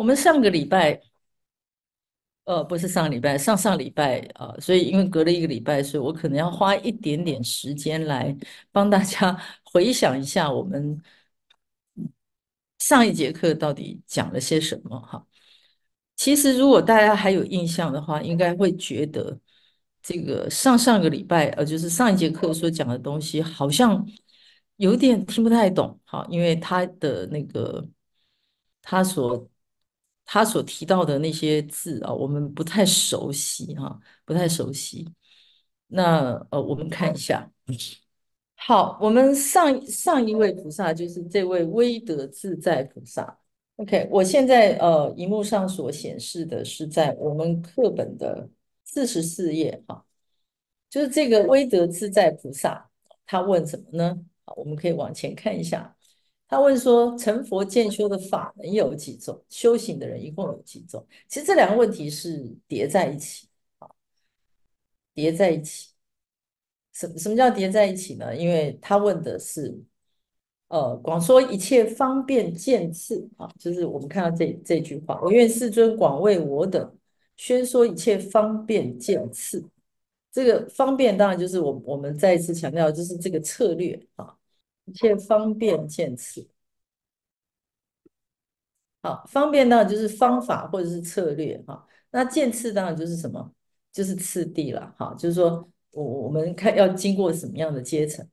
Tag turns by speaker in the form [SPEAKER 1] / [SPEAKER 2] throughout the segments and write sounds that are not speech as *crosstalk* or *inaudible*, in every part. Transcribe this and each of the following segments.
[SPEAKER 1] 我们上个礼拜，呃，不是上个礼拜，上上礼拜啊，所以因为隔了一个礼拜，所以我可能要花一点点时间来帮大家回想一下我们上一节课到底讲了些什么哈。其实如果大家还有印象的话，应该会觉得这个上上个礼拜，呃，就是上一节课所讲的东西，好像有点听不太懂。哈，因为他的那个他所他所提到的那些字啊，我们不太熟悉哈，不太熟悉。那呃，我们看一下。好，我们上上一位菩萨就是这位威德自在菩萨。OK，我现在呃，荧幕上所显示的是在我们课本的四十四页哈，就是这个威德自在菩萨，他问什么呢？好，我们可以往前看一下。他问说：“成佛见修的法门有几种？修行的人一共有几种？”其实这两个问题是叠在一起，啊，叠在一起。什什么叫叠在一起呢？因为他问的是，呃，广说一切方便见次啊，就是我们看到这这句话：“我愿世尊广为我等宣说一切方便见次。”这个方便当然就是我我们再一次强调，就是这个策略啊。一切方便见次，好方便当然就是方法或者是策略哈，那见次当然就是什么，就是次第了哈，就是说我我们看要经过什么样的阶层。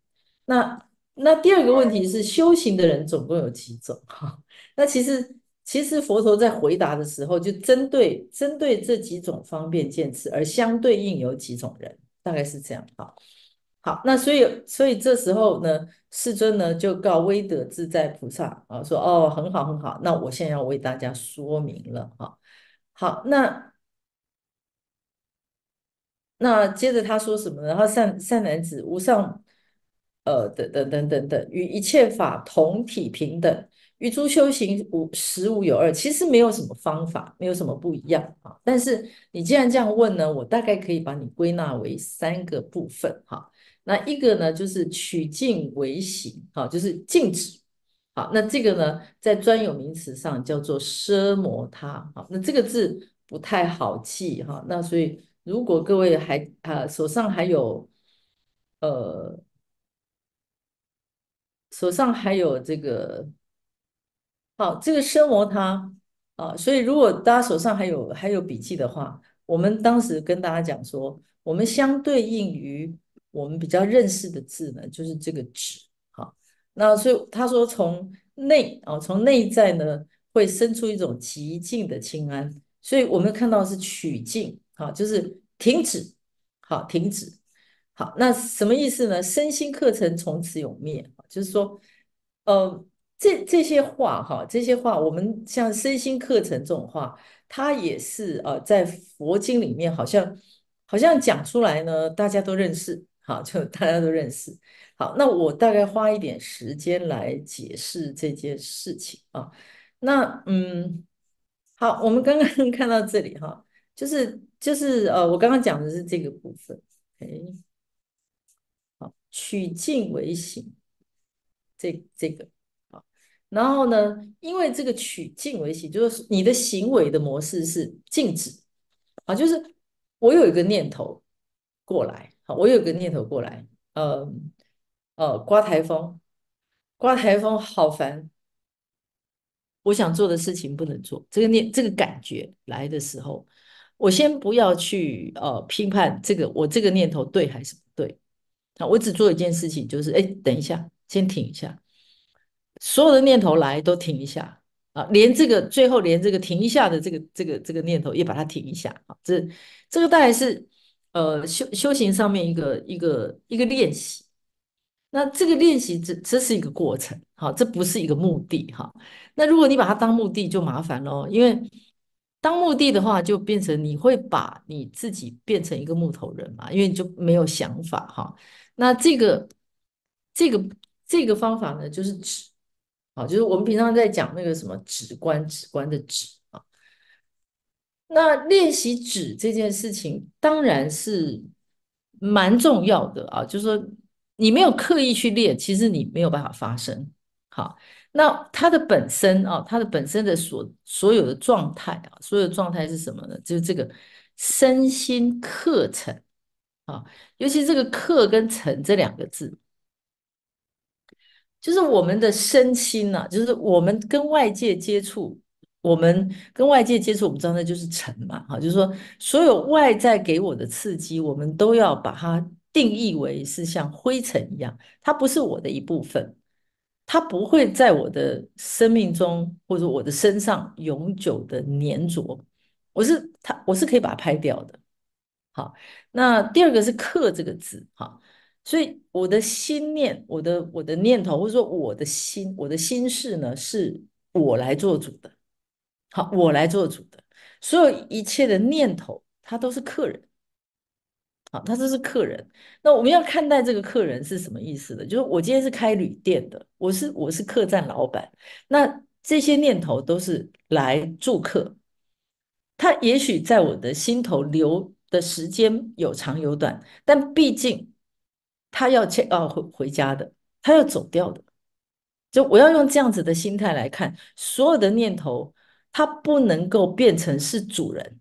[SPEAKER 1] 那那第二个问题是，修行的人总共有几种哈？那其实其实佛陀在回答的时候，就针对针对这几种方便见次，而相对应有几种人，大概是这样哈。好，那所以所以这时候呢，世尊呢就告威德自在菩萨啊，说哦，很好很好，那我现在要为大家说明了哈。好，那那接着他说什么？呢？他善善男子无上呃，等等等等等，与一切法同体平等，与诸修行无十无有二，其实没有什么方法，没有什么不一样啊。但是你既然这样问呢，我大概可以把你归纳为三个部分哈。那一个呢，就是取静为行，哈，就是静止，好，那这个呢，在专有名词上叫做奢摩他，好，那这个字不太好记，哈，那所以如果各位还啊手上还有呃手上还有这个，好，这个奢摩他啊，所以如果大家手上还有还有笔记的话，我们当时跟大家讲说，我们相对应于。我们比较认识的字呢，就是这个止哈。那所以他说，从内啊，从内在呢，会生出一种极静的清安。所以我们看到是取静哈，就是停止，好，停止。好，那什么意思呢？身心课程从此永灭就是说，呃，这这些话哈，这些话，我们像身心课程这种话，它也是呃，在佛经里面好像好像讲出来呢，大家都认识。好，就大家都认识。好，那我大概花一点时间来解释这件事情啊。那嗯，好，我们刚刚 *laughs* 看到这里哈，就是就是呃，我刚刚讲的是这个部分。哎，好，取静为行，这这个啊，然后呢，因为这个取静为行，就是你的行为的模式是静止啊，就是我有一个念头过来。我有个念头过来，呃，呃，刮台风，刮台风好烦。我想做的事情不能做，这个念，这个感觉来的时候，我先不要去呃评判这个，我这个念头对还是不对？啊，我只做一件事情，就是，哎，等一下，先停一下，所有的念头来都停一下啊，连这个最后连这个停一下的这个这个这个念头也把它停一下啊，这这个大概是。呃，修修行上面一个一个一个练习，那这个练习这这是一个过程，好，这不是一个目的哈。那如果你把它当目的，就麻烦喽，因为当目的的话，就变成你会把你自己变成一个木头人嘛，因为你就没有想法哈。那这个这个这个方法呢，就是指，啊，就是我们平常在讲那个什么直观，直观的直。那练习指这件事情当然是蛮重要的啊，就是说你没有刻意去练，其实你没有办法发生。好，那它的本身啊，它的本身的所所有的状态啊，所有的状态是什么呢？就是这个身心课程啊，尤其这个“课”跟“程”这两个字，就是我们的身心呢，就是我们跟外界接触。我们跟外界接触，我们知道那就是尘嘛，哈，就是说，所有外在给我的刺激，我们都要把它定义为是像灰尘一样，它不是我的一部分，它不会在我的生命中或者我的身上永久的粘着，我是它，我是可以把它拍掉的。好，那第二个是“克”这个字，哈，所以我的心念，我的我的念头，或者说我的心，我的心事呢，是我来做主的。好，我来做主的所有一切的念头，他都是客人。好，他就是客人。那我们要看待这个客人是什么意思呢？就是我今天是开旅店的，我是我是客栈老板。那这些念头都是来住客，他也许在我的心头留的时间有长有短，但毕竟他要去哦回回家的，他要走掉的。就我要用这样子的心态来看所有的念头。它不能够变成是主人，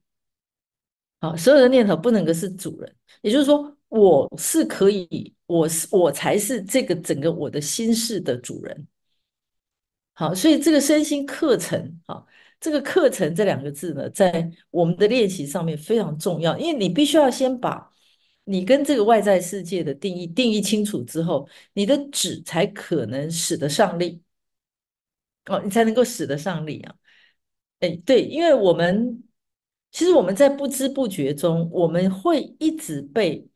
[SPEAKER 1] 好，所有的念头不能够是主人，也就是说，我是可以，我是我才是这个整个我的心事的主人。好，所以这个身心课程，啊，这个课程这两个字呢，在我们的练习上面非常重要，因为你必须要先把你跟这个外在世界的定义定义清楚之后，你的指才可能使得上力，哦，你才能够使得上力啊。哎，对，因为我们其实我们在不知不觉中，我们会一直被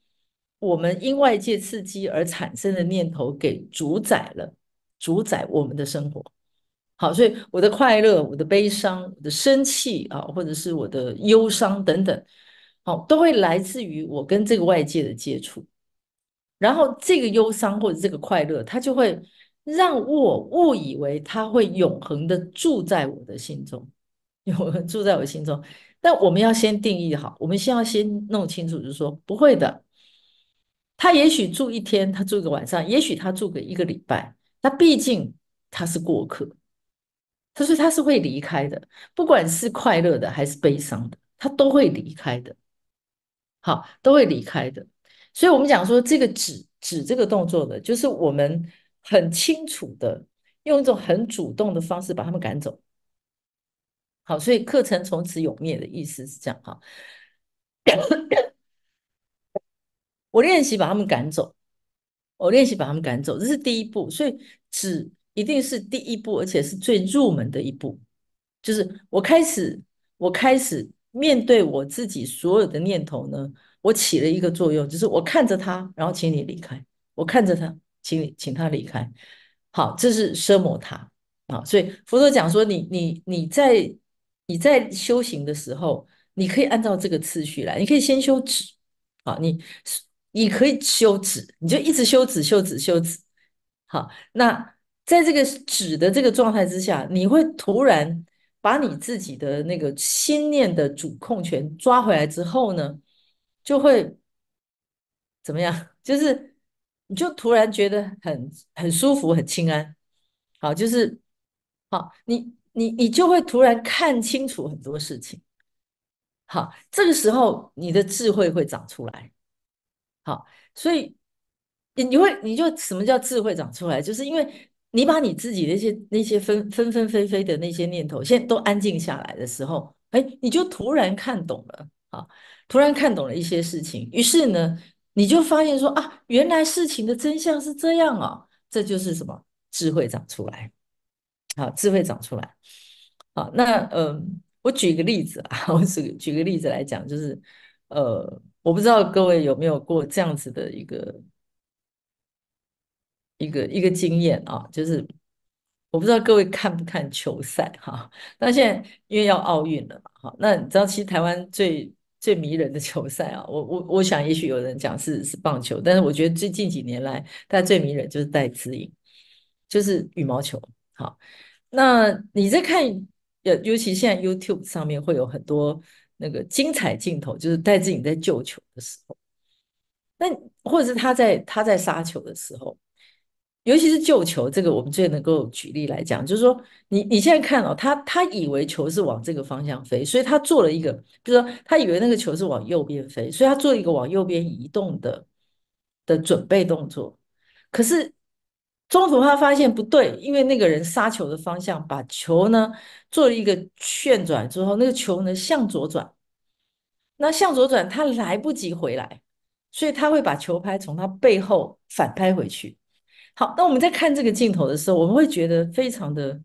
[SPEAKER 1] 我们因外界刺激而产生的念头给主宰了，主宰我们的生活。好，所以我的快乐、我的悲伤、我的生气啊，或者是我的忧伤等等，好，都会来自于我跟这个外界的接触。然后这个忧伤或者这个快乐，它就会让我误以为它会永恒的住在我的心中。有人 *laughs* 住在我心中，但我们要先定义好，我们先要先弄清楚，就是说不会的。他也许住一天，他住个晚上，也许他住个一个礼拜，那毕竟他是过客。他说他是会离开的，不管是快乐的还是悲伤的，他都会离开的。好，都会离开的。所以，我们讲说这个指指这个动作的，就是我们很清楚的，用一种很主动的方式把他们赶走。好，所以课程从此永灭的意思是这样哈。我练习把他们赶走，我练习把他们赶走，这是第一步。所以，只一定是第一步，而且是最入门的一步。就是我开始，我开始面对我自己所有的念头呢，我起了一个作用，就是我看着他，然后请你离开。我看着他，请你，请他离开。好，这是奢摩他啊。所以佛陀讲说，你你你在你在修行的时候，你可以按照这个次序来。你可以先修止，啊，你你可以修止，你就一直修止，修止，修止，好。那在这个止的这个状态之下，你会突然把你自己的那个心念的主控权抓回来之后呢，就会怎么样？*laughs* 就是你就突然觉得很很舒服，很清安，好，就是好，你。你你就会突然看清楚很多事情，好，这个时候你的智慧会长出来，好，所以你你会你就什么叫智慧长出来，就是因为你把你自己那些那些分分分飞飞的那些念头，现在都安静下来的时候，哎，你就突然看懂了好，突然看懂了一些事情，于是呢，你就发现说啊，原来事情的真相是这样啊，这就是什么智慧长出来。好，智慧长出来。好，那嗯，我举一个例子啊，*laughs* 我举举个例子来讲，就是呃，我不知道各位有没有过这样子的一个一个一个经验啊，就是我不知道各位看不看球赛哈？那现在因为要奥运了嘛，那你知道其实台湾最最迷人的球赛啊，我我我想也许有人讲是是棒球，但是我觉得最近几年来，大家最迷人就是戴资颖，就是羽毛球，好。那你在看，尤尤其现在 YouTube 上面会有很多那个精彩镜头，就是戴志颖在救球的时候，那或者是他在他在杀球的时候，尤其是救球，这个我们最能够举例来讲，就是说你你现在看哦，他他以为球是往这个方向飞，所以他做了一个，就如说他以为那个球是往右边飞，所以他做一个往右边移动的的准备动作，可是。中途他发现不对，因为那个人杀球的方向把球呢做了一个旋转之后，那个球呢向左转，那向左转他来不及回来，所以他会把球拍从他背后反拍回去。好，那我们在看这个镜头的时候，我们会觉得非常的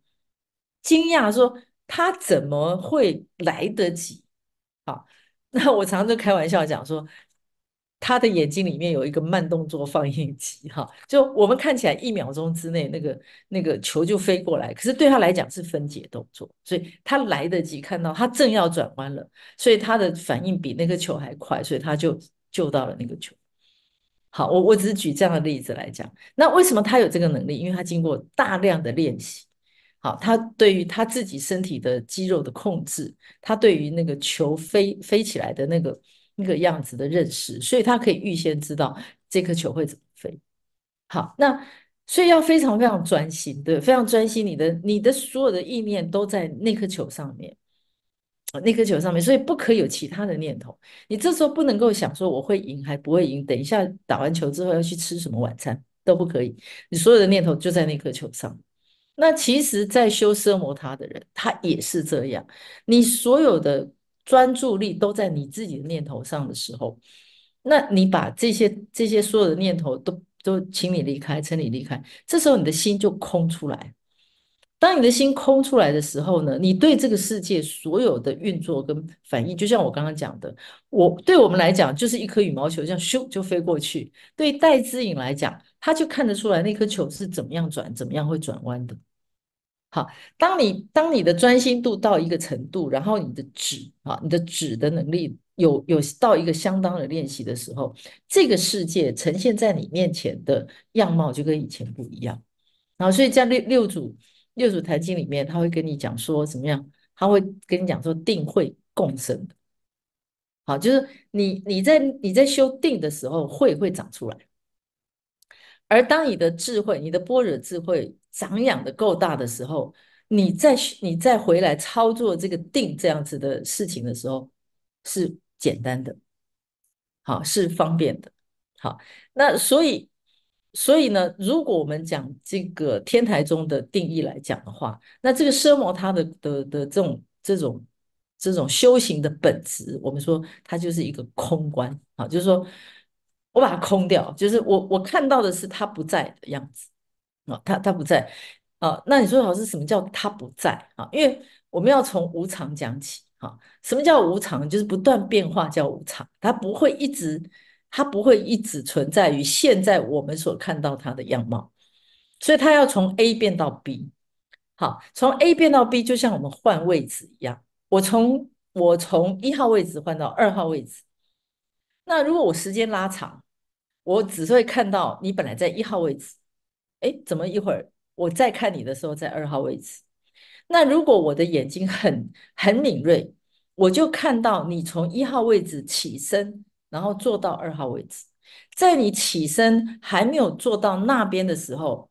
[SPEAKER 1] 惊讶，说他怎么会来得及？好，那我常常就开玩笑讲说。他的眼睛里面有一个慢动作放映机，哈，就我们看起来一秒钟之内那个那个球就飞过来，可是对他来讲是分解动作，所以他来得及看到他正要转弯了，所以他的反应比那个球还快，所以他就救到了那个球。好，我我只是举这样的例子来讲。那为什么他有这个能力？因为他经过大量的练习，好，他对于他自己身体的肌肉的控制，他对于那个球飞飞起来的那个。那个样子的认识，所以他可以预先知道这颗球会怎么飞。好，那所以要非常非常专心，对，非常专心，你的你的所有的意念都在那颗球上面，那颗球上面，所以不可以有其他的念头。你这时候不能够想说我会赢还不会赢，等一下打完球之后要去吃什么晚餐都不可以。你所有的念头就在那颗球上。那其实，在修奢摩他的人，他也是这样，你所有的。专注力都在你自己的念头上的时候，那你把这些这些所有的念头都都，请你离开，请你离开。这时候你的心就空出来。当你的心空出来的时候呢，你对这个世界所有的运作跟反应，就像我刚刚讲的，我对我们来讲就是一颗羽毛球，这样咻就飞过去。对戴之颖来讲，他就看得出来那颗球是怎么样转，怎么样会转弯的。好，当你当你的专心度到一个程度，然后你的指啊，你的指的能力有有到一个相当的练习的时候，这个世界呈现在你面前的样貌就跟以前不一样。然后，所以在六六组六组台经里面，他会跟你讲说怎么样，他会跟你讲说定会共生好，就是你你在你在修定的时候，会会长出来。而当你的智慧，你的般若智慧长养的够大的时候，你再你再回来操作这个定这样子的事情的时候，是简单的，好，是方便的，好。那所以，所以呢，如果我们讲这个天台中的定义来讲的话，那这个奢摩他的的的这种这种这种修行的本质，我们说它就是一个空观，好，就是说。我把它空掉，就是我我看到的是他不在的样子，啊，他他不在，啊，那你说老师什么叫他不在啊？因为我们要从无常讲起，哦。什么叫无常？就是不断变化叫无常，它不会一直，它不会一直存在于现在我们所看到它的样貌，所以它要从 A 变到 B，好，从 A 变到 B 就像我们换位置一样，我从我从一号位置换到二号位置，那如果我时间拉长。我只会看到你本来在一号位置，哎，怎么一会儿我再看你的时候在二号位置？那如果我的眼睛很很敏锐，我就看到你从一号位置起身，然后坐到二号位置。在你起身还没有坐到那边的时候，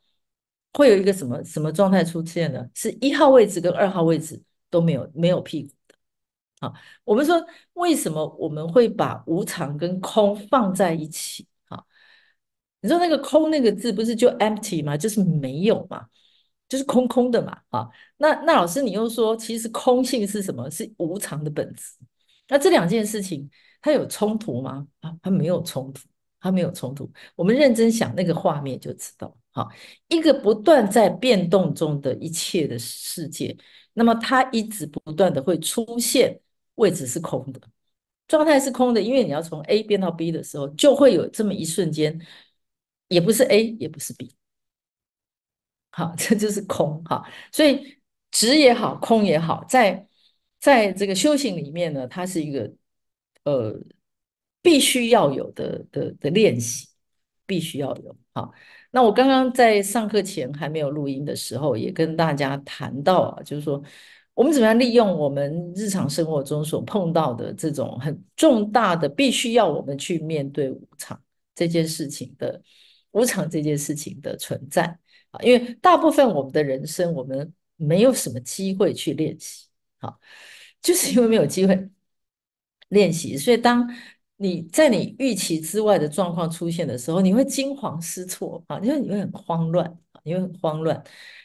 [SPEAKER 1] 会有一个什么什么状态出现呢？是一号位置跟二号位置都没有没有屁股啊？我们说为什么我们会把无常跟空放在一起？你说那个空那个字不是就 empty 吗？就是没有嘛，就是空空的嘛啊。那那老师，你又说其实空性是什么？是无常的本质。那这两件事情它有冲突吗？啊，它没有冲突，它没有冲突。我们认真想那个画面就知道，好，一个不断在变动中的一切的世界，那么它一直不断的会出现位置是空的状态是空的，因为你要从 A 变到 B 的时候，就会有这么一瞬间。也不是 A，也不是 B，好，*laughs* 这就是空哈。所以，直也好，空也好，在在这个修行里面呢，它是一个呃必须要有的的的练习，必须要有哈。那我刚刚在上课前还没有录音的时候，也跟大家谈到啊，就是说，我们怎么样利用我们日常生活中所碰到的这种很重大的，必须要我们去面对无常这件事情的。无常这件事情的存在啊，因为大部分我们的人生，我们没有什么机会去练习啊，就是因为没有机会练习，所以当你在你预期之外的状况出现的时候，你会惊慌失措啊，因为你会很慌乱，你会很慌乱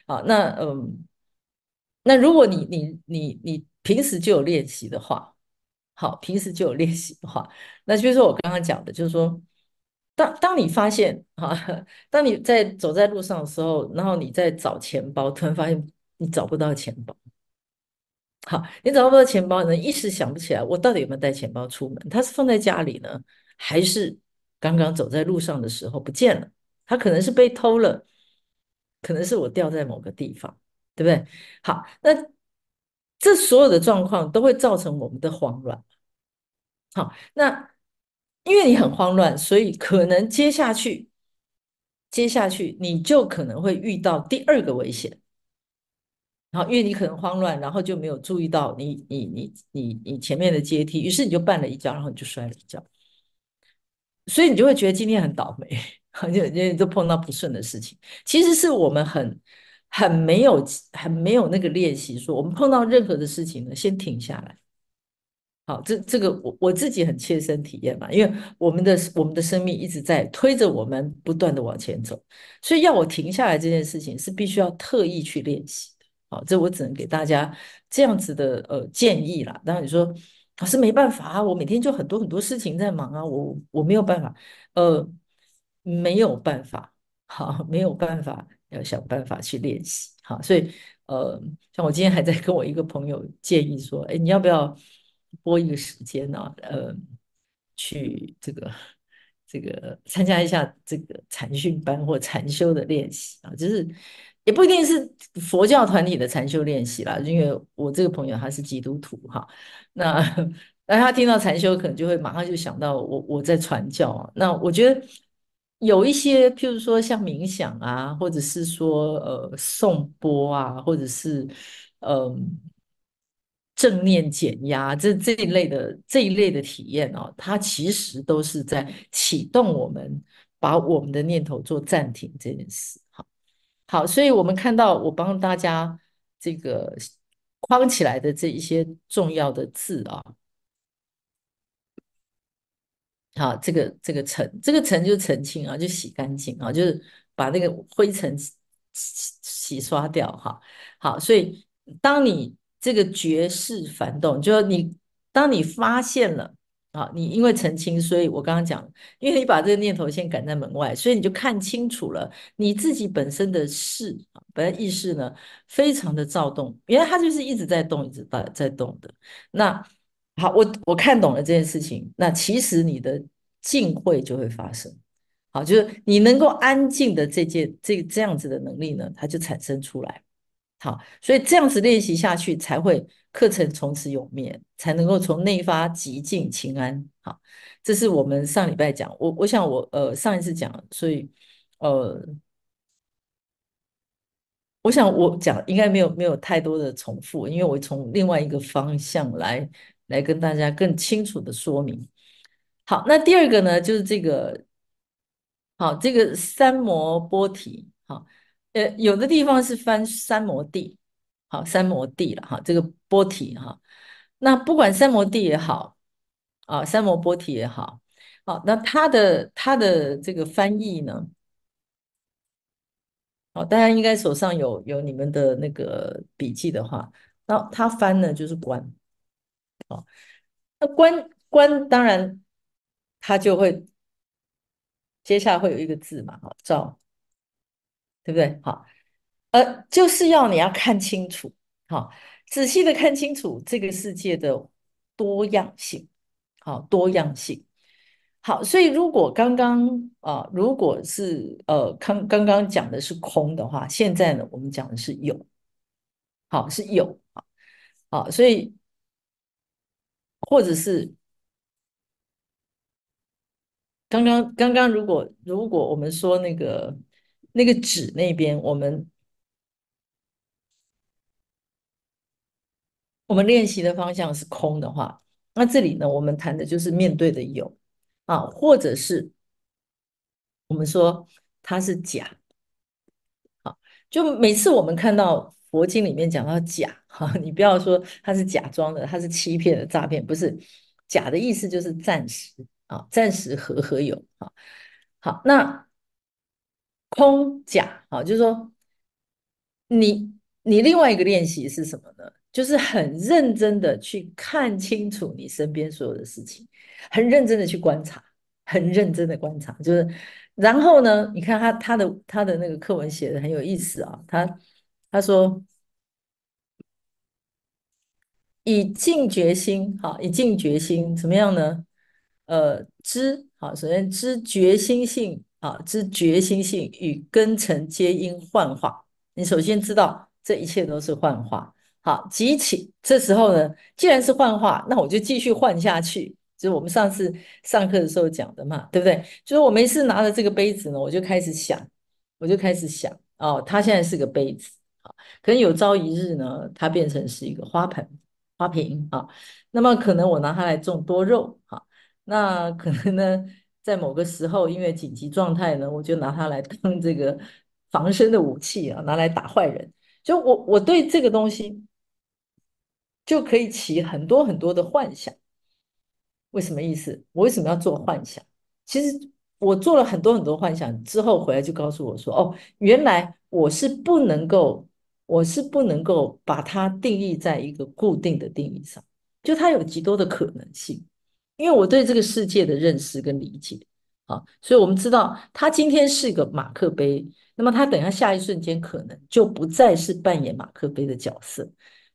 [SPEAKER 1] 啊。那嗯，那如果你你你你平时就有练习的话，好，平时就有练习的话，那就是我刚刚讲的，就是说。当当你发现啊，*laughs* 当你在走在路上的时候，然后你在找钱包，突然发现你找不到钱包。好，你找不到钱包呢，一时想不起来，我到底有没有带钱包出门？他是放在家里呢，还是刚刚走在路上的时候不见了？他可能是被偷了，可能是我掉在某个地方，对不对？好，那这所有的状况都会造成我们的慌乱。好，那。因为你很慌乱，所以可能接下去，接下去你就可能会遇到第二个危险。然后因为你可能慌乱，然后就没有注意到你你你你你前面的阶梯，于是你就绊了一跤，然后你就摔了一跤。所以你就会觉得今天很倒霉，就 *laughs* 因就碰到不顺的事情。其实是我们很很没有很没有那个练习，说我们碰到任何的事情呢，先停下来。好，这这个我我自己很切身体验嘛，因为我们的我们的生命一直在推着我们不断的往前走，所以要我停下来这件事情是必须要特意去练习的。好，这我只能给大家这样子的呃建议啦。当然你说老师没办法啊，我每天就很多很多事情在忙啊，我我没有办法，呃没有办法，好没有办法要想办法去练习。好，所以呃像我今天还在跟我一个朋友建议说，哎你要不要？拨一个时间呢，呃，去这个这个参加一下这个禅训班或禅修的练习啊，就是也不一定是佛教团体的禅修练习啦，因为我这个朋友他是基督徒哈，那那他听到禅修可能就会马上就想到我我在传教啊，那我觉得有一些譬如说像冥想啊，或者是说呃颂钵啊，或者是嗯。正念减压，这这一类的这一类的体验哦，它其实都是在启动我们把我们的念头做暂停这件事。好好，所以我们看到我帮大家这个框起来的这一些重要的字啊，好，这个这个尘，这个尘就澄清啊，就洗干净啊，就是把那个灰尘洗洗洗刷掉哈。好，所以当你。这个绝世反动，就是你，当你发现了啊，你因为澄清，所以我刚刚讲，因为你把这个念头先赶在门外，所以你就看清楚了你自己本身的事，本来意识呢非常的躁动，原来它就是一直在动，一直在在动的。那好，我我看懂了这件事情，那其实你的静会就会发生，好，就是你能够安静的这件这这样子的能力呢，它就产生出来。好，所以这样子练习下去，才会课程从此永灭，才能够从内发极静清安。好，这是我们上礼拜讲。我我想我呃上一次讲，所以呃，我想我讲应该没有没有太多的重复，因为我从另外一个方向来来跟大家更清楚的说明。好，那第二个呢，就是这个好，这个三摩波体好。呃，有的地方是翻三摩地，好，三摩地了哈，这个波体哈，那不管三摩地也好，啊，三摩波体也好，好，那它的它的这个翻译呢，好，大家应该手上有有你们的那个笔记的话，那它翻呢就是观，好，那观观当然它就会接下来会有一个字嘛，好照。对不对？好，呃，就是要你要看清楚，好，仔细的看清楚这个世界的多样性，好，多样性，好，所以如果刚刚啊，如果是呃，刚刚刚讲的是空的话，现在呢，我们讲的是有，好是有，好，好，所以或者是刚刚刚刚如果如果我们说那个。那个指那边，我们我们练习的方向是空的话，那这里呢，我们谈的就是面对的有啊，或者是我们说它是假啊。就每次我们看到佛经里面讲到假哈，你不要说它是假装的，它是欺骗的、诈骗，不是假的意思就是暂时啊，暂时和合有啊。好，那。空假啊，就是说你你另外一个练习是什么呢？就是很认真的去看清楚你身边所有的事情，很认真的去观察，很认真的观察。就是然后呢，你看他他的他的那个课文写的很有意思啊，他他说以静决心，哈，以静决心怎么样呢？呃，知好，首先知决心性。啊，知觉心性与根尘皆因幻化。你首先知道这一切都是幻化。好，激起这时候呢，既然是幻化，那我就继续幻下去。就是我们上次上课的时候讲的嘛，对不对？就是我没事拿着这个杯子呢，我就开始想，我就开始想哦，它现在是个杯子啊，可能有朝一日呢，它变成是一个花盆、花瓶啊，那么可能我拿它来种多肉啊，那可能呢？在某个时候，因为紧急状态呢，我就拿它来当这个防身的武器啊，拿来打坏人。就我我对这个东西就可以起很多很多的幻想。为什么意思？我为什么要做幻想？其实我做了很多很多幻想之后回来，就告诉我说：“哦，原来我是不能够，我是不能够把它定义在一个固定的定义上，就它有极多的可能性。”因为我对这个世界的认识跟理解，啊，所以我们知道他今天是一个马克杯，那么他等下下一瞬间可能就不再是扮演马克杯的角色。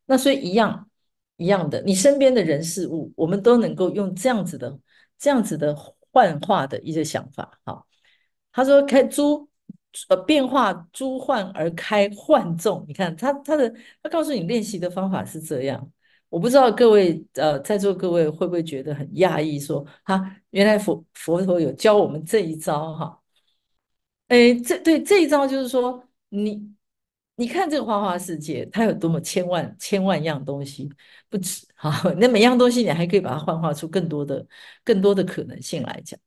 [SPEAKER 1] 那所以一样一样的，你身边的人事物，我们都能够用这样子的、这样子的幻化的一些想法。哈，他说开诸呃变化诸幻而开幻众，你看他他的他告诉你练习的方法是这样。我不知道各位，呃，在座各位会不会觉得很讶异？说哈，原来佛佛陀有教我们这一招哈，哎，这对这一招就是说，你你看这个花花世界，它有多么千万千万样东西不止哈，*laughs* 那每样东西你还可以把它幻化出更多的、更多的可能性来讲。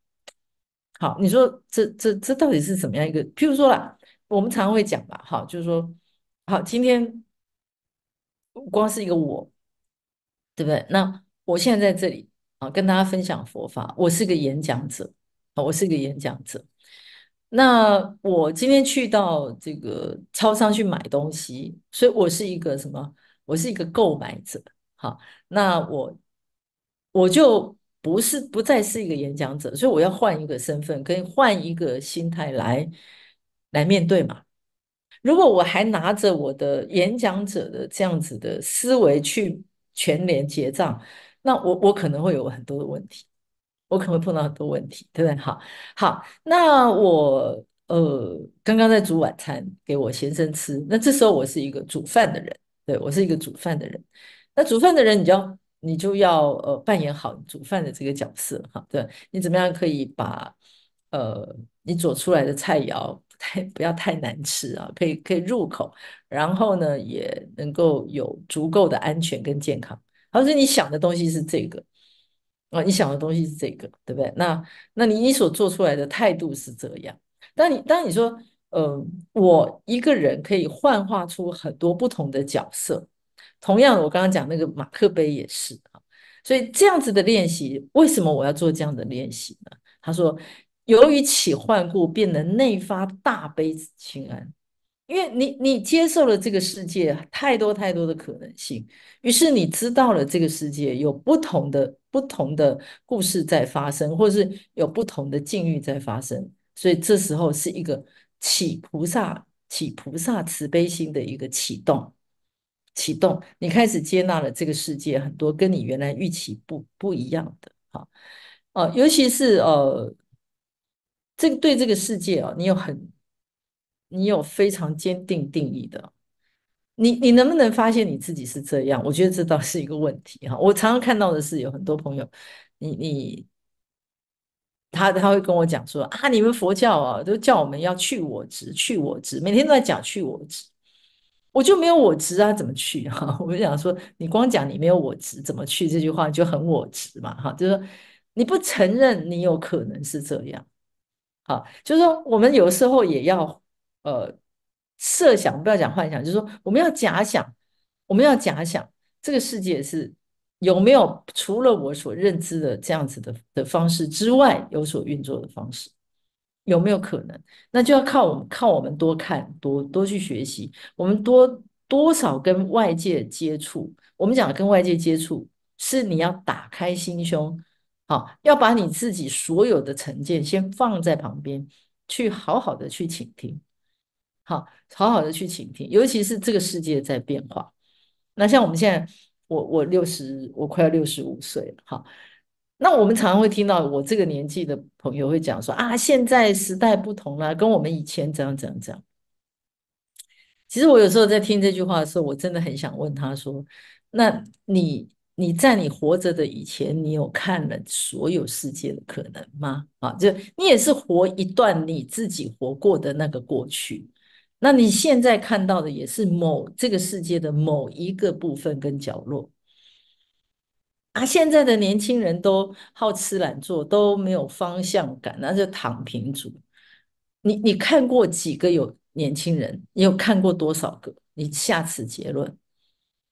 [SPEAKER 1] 好，你说这这这到底是怎么样一个？譬如说啦，我们常常会讲吧，哈，就是说，好，今天光是一个我。对不对？那我现在在这里啊，跟大家分享佛法。我是一个演讲者啊，我是一个演讲者。那我今天去到这个超商去买东西，所以我是一个什么？我是一个购买者。好，那我我就不是不再是一个演讲者，所以我要换一个身份，跟换一个心态来来面对嘛。如果我还拿着我的演讲者的这样子的思维去。全年结账，那我我可能会有很多的问题，我可能会碰到很多问题，对不对？好，好，那我呃刚刚在煮晚餐给我先生吃，那这时候我是一个煮饭的人，对我是一个煮饭的人，那煮饭的人你就要你就要呃扮演好煮饭的这个角色，哈，对，你怎么样可以把呃你做出来的菜肴。太 *laughs* 不要太难吃啊，可以可以入口，然后呢也能够有足够的安全跟健康。好，所以你想的东西是这个啊，你想的东西是这个，对不对？那那你你所做出来的态度是这样。当你当你说，嗯，我一个人可以幻化出很多不同的角色。同样，我刚刚讲那个马克杯也是啊。所以这样子的练习，为什么我要做这样的练习呢？他说。由于起幻故，变得内发大悲心安，因为你你接受了这个世界太多太多的可能性，于是你知道了这个世界有不同的不同的故事在发生，或是有不同的境遇在发生，所以这时候是一个起菩萨起菩萨慈悲心的一个启动，启动，你开始接纳了这个世界很多跟你原来预期不不一样的哈哦，尤其是呃。这个对这个世界哦，你有很，你有非常坚定定义的。你你能不能发现你自己是这样？我觉得这倒是一个问题哈。我常常看到的是，有很多朋友，你你他他会跟我讲说啊，你们佛教啊，都叫我们要去我执，去我执，每天都在讲去我执。我就没有我执啊，怎么去哈？*laughs* 我就想说，你光讲你没有我执，怎么去这句话就很我执嘛哈，就说你不承认你有可能是这样。好，就是说，我们有时候也要呃设想，不要讲幻想，就是说，我们要假想，我们要假想这个世界是有没有除了我所认知的这样子的方式之外，有所运作的方式，有没有可能？那就要靠我们，靠我们多看，多多去学习，我们多多少跟外界接触。我们讲跟外界接触，是你要打开心胸。好，要把你自己所有的成见先放在旁边，去好好的去倾听，好，好好的去倾听。尤其是这个世界在变化，那像我们现在，我我六十，我快要六十五岁了。好，那我们常常会听到我这个年纪的朋友会讲说啊，现在时代不同了，跟我们以前怎样怎样怎样。其实我有时候在听这句话的时候，我真的很想问他说，那你？你在你活着的以前，你有看了所有世界的可能吗？啊，就你也是活一段你自己活过的那个过去。那你现在看到的也是某这个世界的某一个部分跟角落。啊，现在的年轻人都好吃懒做，都没有方向感，那就躺平族。你你看过几个有年轻人？你有看过多少个？你下此结论？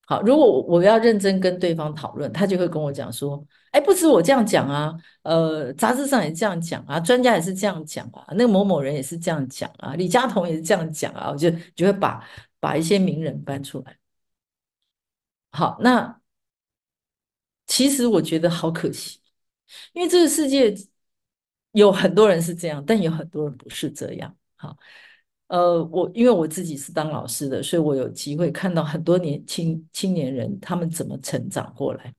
[SPEAKER 1] 好，如果我要认真跟对方讨论，他就会跟我讲说：“哎，不止我这样讲啊，呃，杂志上也这样讲啊，专家也是这样讲啊，那个某某人也是这样讲啊，李嘉彤也是这样讲啊。”我就就会把把一些名人搬出来。好，那其实我觉得好可惜，因为这个世界有很多人是这样，但有很多人不是这样。好。呃，我因为我自己是当老师的，所以我有机会看到很多年轻青年人他们怎么成长过来。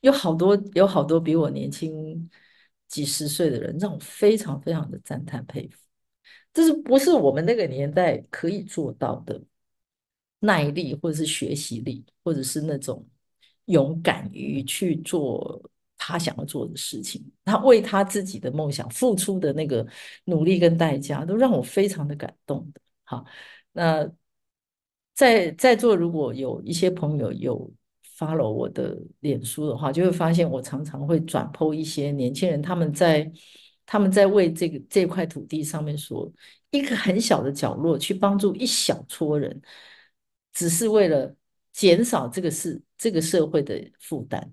[SPEAKER 1] 有好多有好多比我年轻几十岁的人，让我非常非常的赞叹佩服。这是不是我们那个年代可以做到的耐力，或者是学习力，或者是那种勇敢于去做？他想要做的事情，他为他自己的梦想付出的那个努力跟代价，都让我非常的感动的。好，那在在座如果有一些朋友有 follow 我的脸书的话，就会发现我常常会转剖一些年轻人，他们在他们在为这个这块土地上面，说一个很小的角落去帮助一小撮人，只是为了减少这个事这个社会的负担。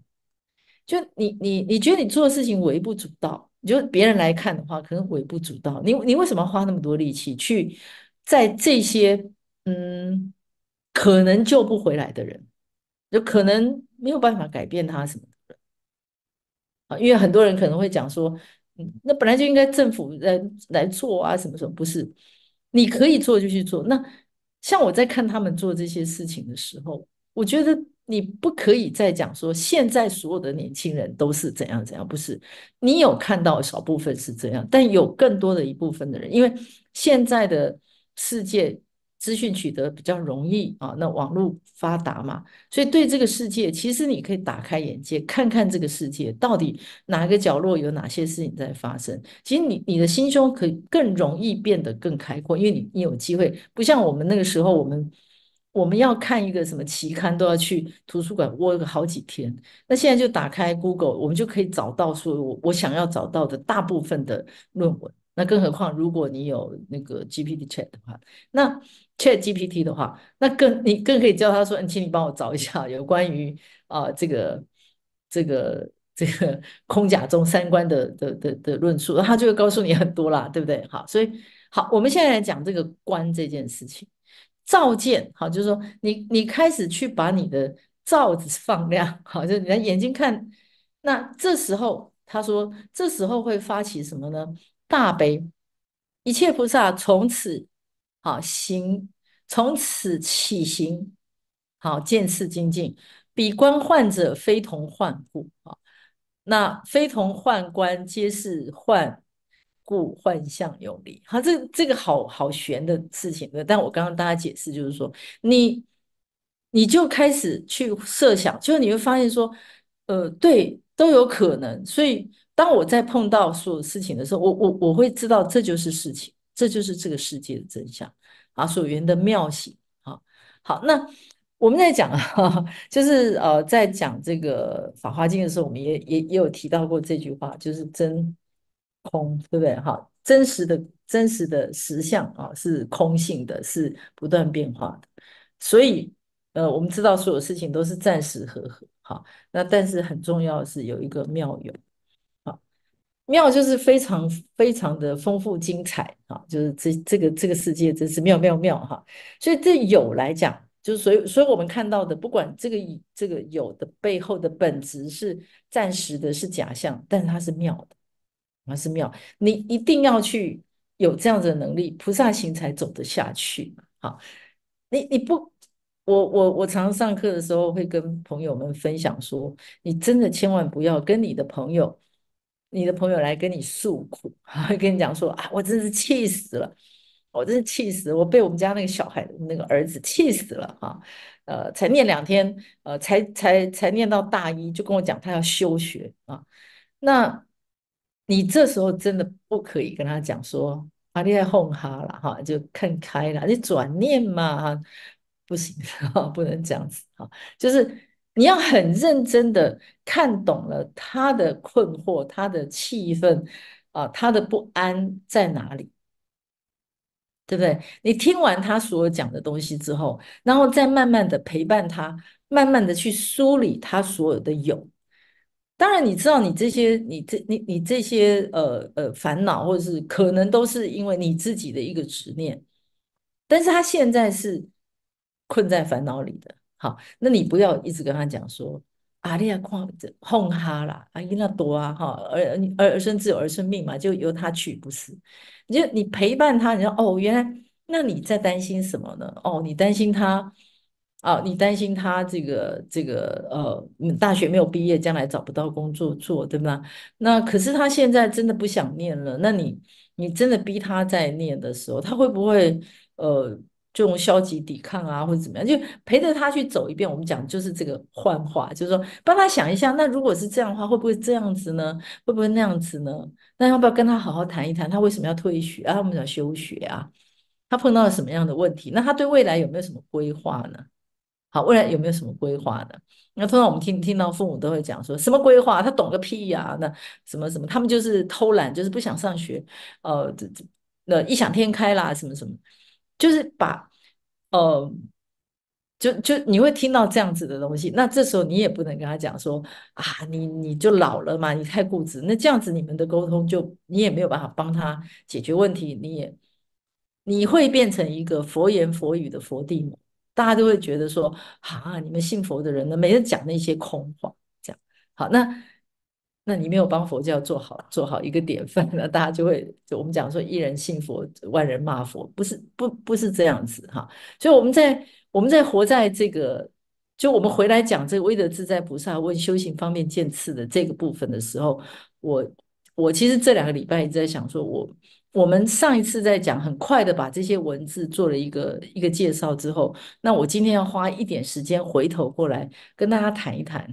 [SPEAKER 1] 就你你你觉得你做的事情微不足道，你就别人来看的话可能微不足道。你你为什么花那么多力气去在这些嗯可能救不回来的人，就可能没有办法改变他什么的人啊？因为很多人可能会讲说，嗯，那本来就应该政府来来做啊，什么什么不是？你可以做就去做。那像我在看他们做这些事情的时候，我觉得。你不可以再讲说，现在所有的年轻人都是怎样怎样，不是？你有看到少部分是这样，但有更多的一部分的人，因为现在的世界资讯取得比较容易啊，那网络发达嘛，所以对这个世界，其实你可以打开眼界，看看这个世界到底哪个角落有哪些事情在发生。其实你你的心胸可以更容易变得更开阔，因为你你有机会，不像我们那个时候我们。我们要看一个什么期刊，都要去图书馆窝个好几天。那现在就打开 Google，我们就可以找到说我我想要找到的大部分的论文。那更何况如果你有那个 GPT Chat 的话，那 Chat GPT 的话，那更你更可以叫他说：“嗯，请你帮我找一下有关于啊这个这个这个空甲中三观的的的的论述。”他就会告诉你很多啦，对不对？好，所以好，我们现在来讲这个观这件事情。照见好，就是说你你开始去把你的罩子放亮，*laughs* 好，就是你眼睛看。那这时候他说，这时候会发起什么呢？大悲，一切菩萨从此好行，从此起行，好见事精进，比观患者非同患故啊。那非同患观，皆是患。故幻象有理。好，这这个好好玄的事情。但我刚刚大家解释就是说，你你就开始去设想，就你会发现说，呃，对，都有可能。所以当我在碰到所有事情的时候，我我我会知道这就是事情，这就是这个世界的真相啊，所缘的妙行啊。好，那我们在讲，*laughs* 就是呃，在讲这个《法华经》的时候，我们也也也有提到过这句话，就是真。空对不对？哈，真实的真实的实相啊，是空性的，是不断变化的。所以，呃，我们知道所有事情都是暂时和合，哈。那但是很重要的是有一个妙有，好妙就是非常非常的丰富精彩，啊，就是这这个这个世界真是妙妙妙哈。所以这有来讲，就是所以所以我们看到的，不管这个这个有的背后的本质是暂时的，是假象，但是它是妙的。那是妙，你一定要去有这样子的能力，菩萨行才走得下去。好，你你不，我我我常上课的时候会跟朋友们分享说，你真的千万不要跟你的朋友，你的朋友来跟你诉苦，会 *laughs* 跟你讲说啊，我真是气死了，我真是气死，我被我们家那个小孩那个儿子气死了啊。呃，才念两天，呃，才才才念到大一，就跟我讲他要休学啊，那。你这时候真的不可以跟他讲说啊，你在哄他了哈，就看开了，你转念嘛哈，不行，不能这样子哈，就是你要很认真的看懂了他的困惑、他的气氛啊、他的不安在哪里，对不对？你听完他所有讲的东西之后，然后再慢慢的陪伴他，慢慢的去梳理他所有的有。当然，你知道你这些，你这你你这些呃呃烦恼，或者是可能都是因为你自己的一个执念。但是他现在是困在烦恼里的，好，那你不要一直跟他讲说，阿利亚光着哄他啦，阿伊那多啊哈，儿儿儿儿孙自有儿孙命嘛，就由他去，不是？你就你陪伴他，你说哦，原来那你在担心什么呢？哦，你担心他。啊，你担心他这个这个呃，大学没有毕业，将来找不到工作做，对吗？那可是他现在真的不想念了，那你你真的逼他在念的时候，他会不会呃，就用消极抵抗啊，或者怎么样？就陪着他去走一遍。我们讲就是这个幻化，就是说帮他想一下，那如果是这样的话，会不会这样子呢？会不会那样子呢？那要不要跟他好好谈一谈，他为什么要退学啊？我们讲休学啊？他碰到了什么样的问题？那他对未来有没有什么规划呢？未来有没有什么规划的？那通常我们听听到父母都会讲说什么规划，他懂个屁呀！那什么什么，他们就是偷懒，就是不想上学，呃，这这那异想天开啦，什么什么，就是把呃，就就你会听到这样子的东西。那这时候你也不能跟他讲说啊，你你就老了嘛，你太固执。那这样子你们的沟通就你也没有办法帮他解决问题，你也你会变成一个佛言佛语的佛弟吗？大家都会觉得说，哈，你们信佛的人呢，没人讲那些空话，这样好。那那你没有帮佛教做好做好一个典范那 *laughs* 大家就会，我们讲说，一人信佛，万人骂佛，不是不不是这样子哈。所以我们在我们在活在这个，就我们回来讲这个威德自在菩萨问修行方面见次的这个部分的时候，我我其实这两个礼拜一直在想说，我。我们上一次在讲很快的把这些文字做了一个一个介绍之后，那我今天要花一点时间回头过来跟大家谈一谈，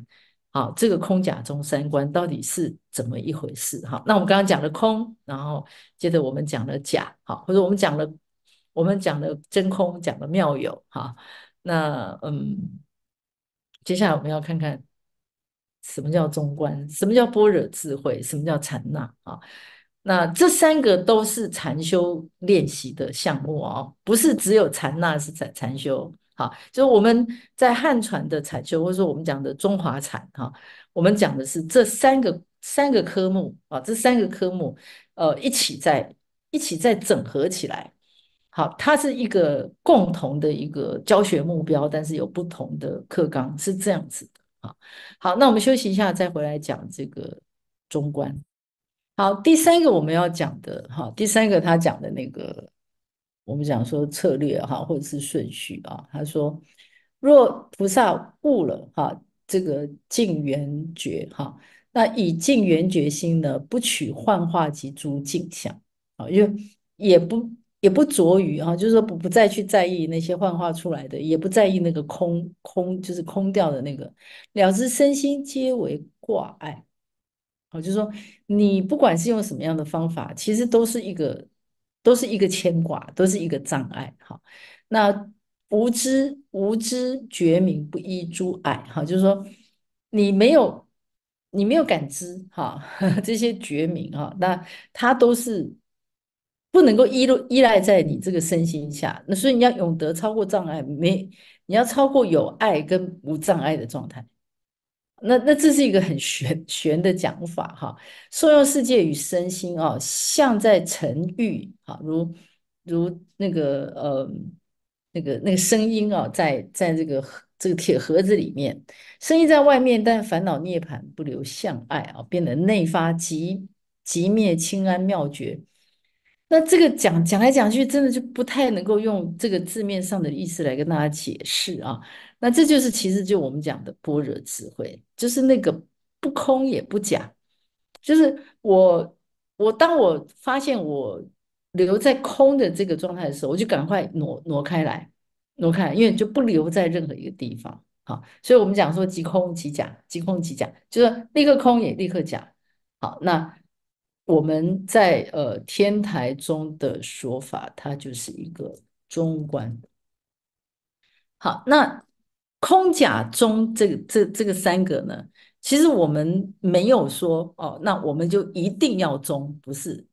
[SPEAKER 1] 好，这个空假中三观到底是怎么一回事？哈，那我们刚刚讲了空，然后接着我们讲了假，哈，或者我们讲了我们讲了真空，讲了妙有，哈，那嗯，接下来我们要看看什么叫中观，什么叫般若智慧，什么叫禅那，啊。那这三个都是禅修练习的项目哦，不是只有禅那，是禅禅修。好，就是我们在汉传的禅修，或者说我们讲的中华禅，哈，我们讲的是这三个三个科目啊，这三个科目，呃，一起在一起在整合起来。好，它是一个共同的一个教学目标，但是有不同的课纲，是这样子的啊。好，那我们休息一下，再回来讲这个中观。好，第三个我们要讲的哈，第三个他讲的那个，我们讲说策略哈，或者是顺序啊。他说，若菩萨悟了哈，这个净缘觉哈，那以净缘觉心呢，不取幻化及诸镜像啊，就也不也不着于啊，就是说不不再去在意那些幻化出来的，也不在意那个空空，就是空掉的那个，了知身心皆为挂碍。我就说，你不管是用什么样的方法，其实都是一个，都是一个牵挂，都是一个障碍。哈，那无知无知，觉明不依诸碍。哈，就是说，你没有你没有感知。哈，*laughs* 这些觉明。哈，那它都是不能够依依赖在你这个身心下。那所以你要永得超过障碍，没你要超过有爱跟无障碍的状态。那那这是一个很玄 *laughs* 玄的讲法哈，受用世界与身心啊，像在沉郁啊，如如那个呃那个那个声音啊，在在这个这个铁盒子里面，声音在外面，但烦恼涅盘不留相爱啊，变得内发即即灭清安妙绝。那这个讲讲来讲去，真的就不太能够用这个字面上的意思来跟大家解释啊。那这就是其实就我们讲的般若智慧，就是那个不空也不假。就是我我当我发现我留在空的这个状态的时候，我就赶快挪挪开来挪开，因为就不留在任何一个地方。好，所以我们讲说即空即假，即空即假，就是立刻空也立刻假。好，那。我们在呃天台中的说法，它就是一个中观。好，那空假中这个这这个三个呢，其实我们没有说哦，那我们就一定要中，不是？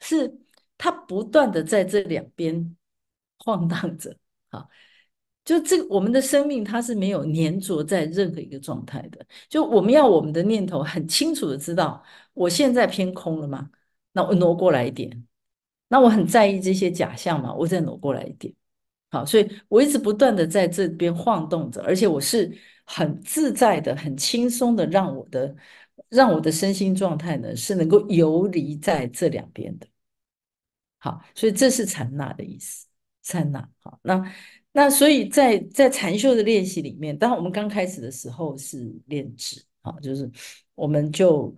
[SPEAKER 1] 是它不断的在这两边 *laughs* 晃荡着，好。就这个，我们的生命它是没有粘着在任何一个状态的。就我们要我们的念头很清楚的知道，我现在偏空了吗？那我挪过来一点。那我很在意这些假象嘛，我再挪过来一点。好，所以我一直不断的在这边晃动着，而且我是很自在的、很轻松的，让我的让我的身心状态呢是能够游离在这两边的。好，所以这是禅那的意思，禅那。好，那。那所以，在在禅修的练习里面，当然我们刚开始的时候是练止，好，就是我们就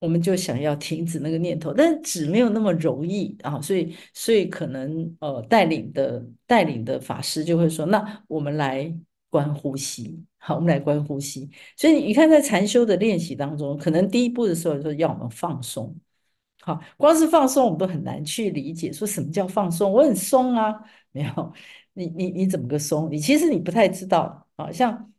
[SPEAKER 1] 我们就想要停止那个念头，但止没有那么容易啊，所以所以可能呃，带领的带领的法师就会说，那我们来观呼吸，好，我们来观呼吸。所以你看，在禅修的练习当中，可能第一步的时候说要我们放松，好，光是放松我们都很难去理解说什么叫放松，我很松啊，没有。你你你怎么个松？你其实你不太知道，好像，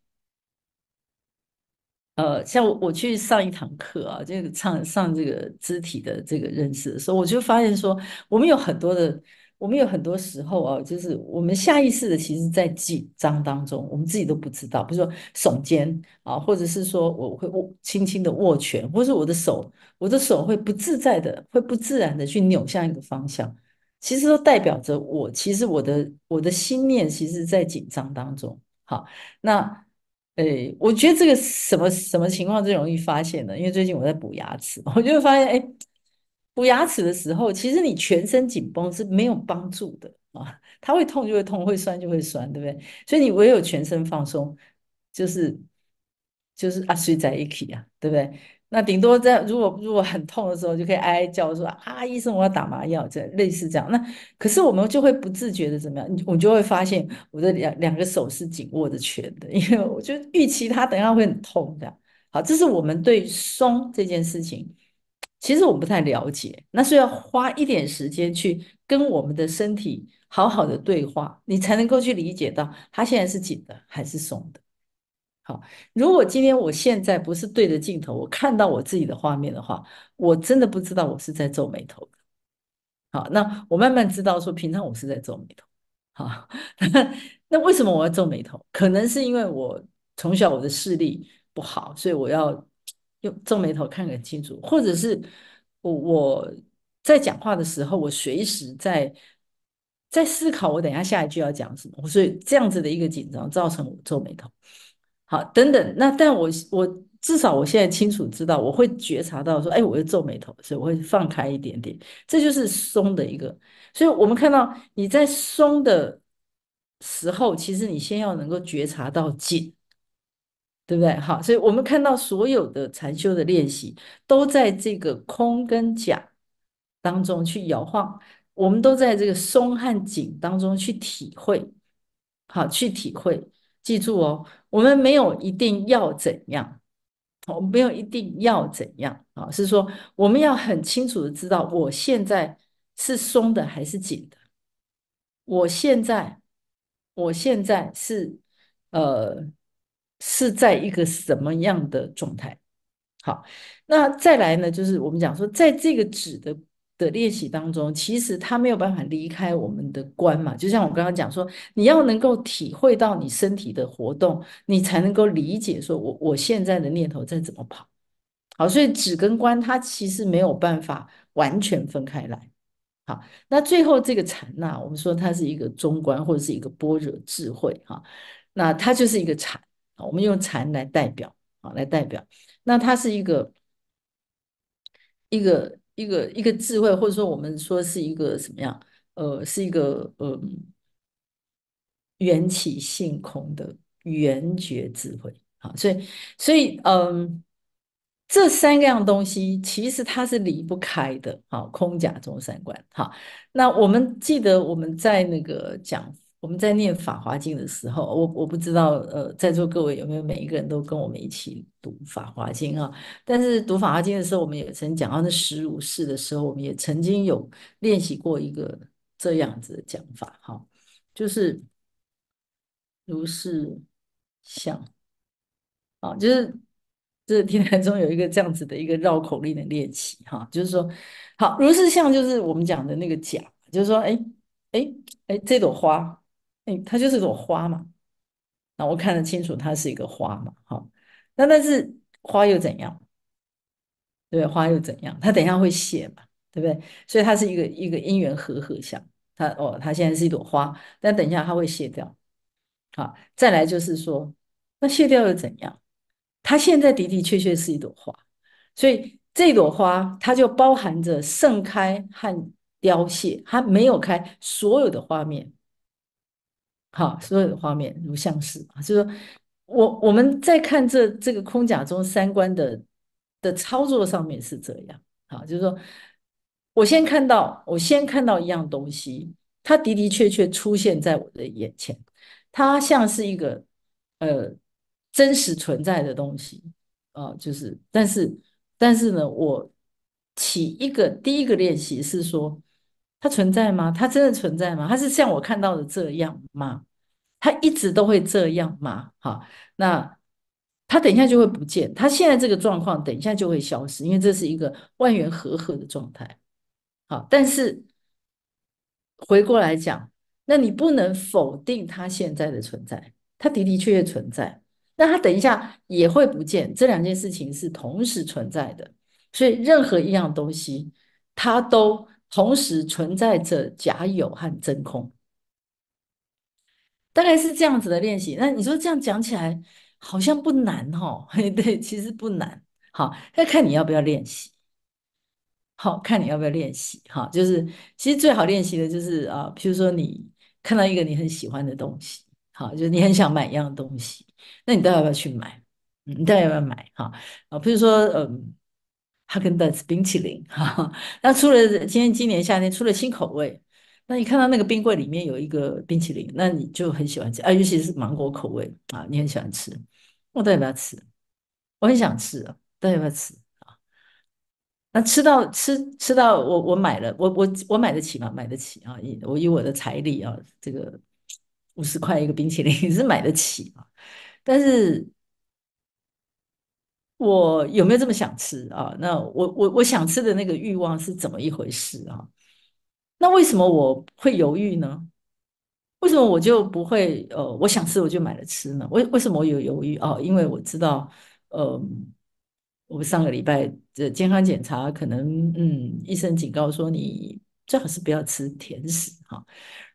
[SPEAKER 1] 呃，像我我去上一堂课啊，就上上这个肢体的这个认识的时候，我就发现说，我们有很多的，我们有很多时候啊，就是我们下意识的，其实在紧张当中，我们自己都不知道，比如说耸肩啊，或者是说我会握轻轻的握拳，或者是我的手，我的手会不自在的，会不自然的去扭向一个方向。其实都代表着我，其实我的我的心念，其实在紧张当中。好，那，哎，我觉得这个什么什么情况最容易发现呢？因为最近我在补牙齿，我就发现，哎，补牙齿的时候，其实你全身紧绷是没有帮助的啊，它会痛就会痛，会酸就会酸，对不对？所以你唯有全身放松，就是就是啊，睡在一起啊，对不对？那顶多在如果如果很痛的时候，就可以哀哀叫说啊，医生我要打麻药，这类似这样。那可是我们就会不自觉的怎么样？你我就会发现我的两两个手是紧握着拳的，因为我就预期他等下会很痛这样。好，这是我们对松这件事情，其实我们不太了解，那是要花一点时间去跟我们的身体好好的对话，你才能够去理解到它现在是紧的还是松的。好，如果今天我现在不是对着镜头，我看到我自己的画面的话，我真的不知道我是在皱眉头。好，那我慢慢知道说，平常我是在皱眉头。好，*laughs* 那为什么我要皱眉头？可能是因为我从小我的视力不好，所以我要用皱眉头看得很清楚，或者是我我在讲话的时候，我随时在在思考，我等下下一句要讲什么，所以这样子的一个紧张造成我皱眉头。好，等等，那但我我至少我现在清楚知道，我会觉察到说，哎，我会皱眉头，所以我会放开一点点，这就是松的一个。所以，我们看到你在松的时候，其实你先要能够觉察到紧，对不对？好，所以我们看到所有的禅修的练习都在这个空跟假当中去摇晃，我们都在这个松和紧当中去体会，好，去体会，记住哦。我们没有一定要怎样，我们没有一定要怎样啊，是说我们要很清楚的知道我现在是松的还是紧的，我现在我现在是呃是在一个什么样的状态？好，那再来呢，就是我们讲说在这个纸的。的练习当中，其实它没有办法离开我们的观嘛。就像我刚刚讲说，你要能够体会到你身体的活动，你才能够理解说，我我现在的念头在怎么跑。好，所以指跟观它其实没有办法完全分开来。好，那最后这个禅呐，我们说它是一个中观或者是一个般若智慧哈，那它就是一个禅，我们用禅来代表啊，来代表。那它是一个一个。一个一个智慧，或者说我们说是一个什么样，呃，是一个呃缘起性空的圆觉智慧啊，所以所以嗯，这三样东西其实它是离不开的啊，空假中三观啊，那我们记得我们在那个讲。我们在念《法华经》的时候，我我不知道，呃，在座各位有没有每一个人都跟我们一起读《法华经》啊？但是读《法华经》的时候，我们也曾讲到那十如是的时候，我们也曾经有练习过一个这样子的讲法，哈，就是如是相，啊，就是这天题中有一个这样子的一个绕口令的练习，哈，就是说，好，如是相就是我们讲的那个假，就是说，哎，哎，哎，这朵花。哎，它就是朵花嘛，那我看得清楚，它是一个花嘛，好，那但是花又怎样？对对？花又怎样？它等一下会谢嘛，对不对？所以它是一个一个因缘和合相。它哦，它现在是一朵花，但等一下它会谢掉。好，再来就是说，那谢掉又怎样？它现在的的确确是一朵花，所以这朵花它就包含着盛开和凋谢，它没有开所有的画面。好，所有的画面如像是啊，就是说，我我们在看这这个空假中三观的的操作上面是这样。好，就是说我先看到，我先看到一样东西，它的的确确出现在我的眼前，它像是一个呃真实存在的东西啊，就是，但是但是呢，我起一个第一个练习是说，它存在吗？它真的存在吗？它是像我看到的这样吗？他一直都会这样吗？哈，那他等一下就会不见，他现在这个状况等一下就会消失，因为这是一个万缘和合的状态。好，但是回过来讲，那你不能否定它现在的存在，它的的确确存在。那它等一下也会不见，这两件事情是同时存在的。所以任何一样东西，它都同时存在着假有和真空。大概是这样子的练习。那你说这样讲起来好像不难哦，*laughs* 对，其实不难。好，那看你要不要练习。好看你要不要练习？哈，就是其实最好练习的就是啊，譬如说你看到一个你很喜欢的东西，好，就是你很想买一样东西，那你到底要不要去买？你到底要不要买？哈，啊，譬如说嗯，哈根达斯冰淇淋哈，*laughs* 那出了今天今年夏天出了新口味。那你看到那个冰柜里面有一个冰淇淋，那你就很喜欢吃啊，尤其是芒果口味啊，你很喜欢吃。我代表吃，我很想吃啊，代表吃啊。那吃到吃吃到我我买了，我我我买得起吗？买得起啊，以我以我的财力啊，这个五十块一个冰淇淋 *laughs* 是买得起啊。但是我有没有这么想吃啊？那我我我想吃的那个欲望是怎么一回事啊？那为什么我会犹豫呢？为什么我就不会呃，我想吃我就买了吃呢？为为什么我有犹豫啊？因为我知道，呃，我上个礼拜的健康检查，可能嗯，医生警告说你最好是不要吃甜食哈。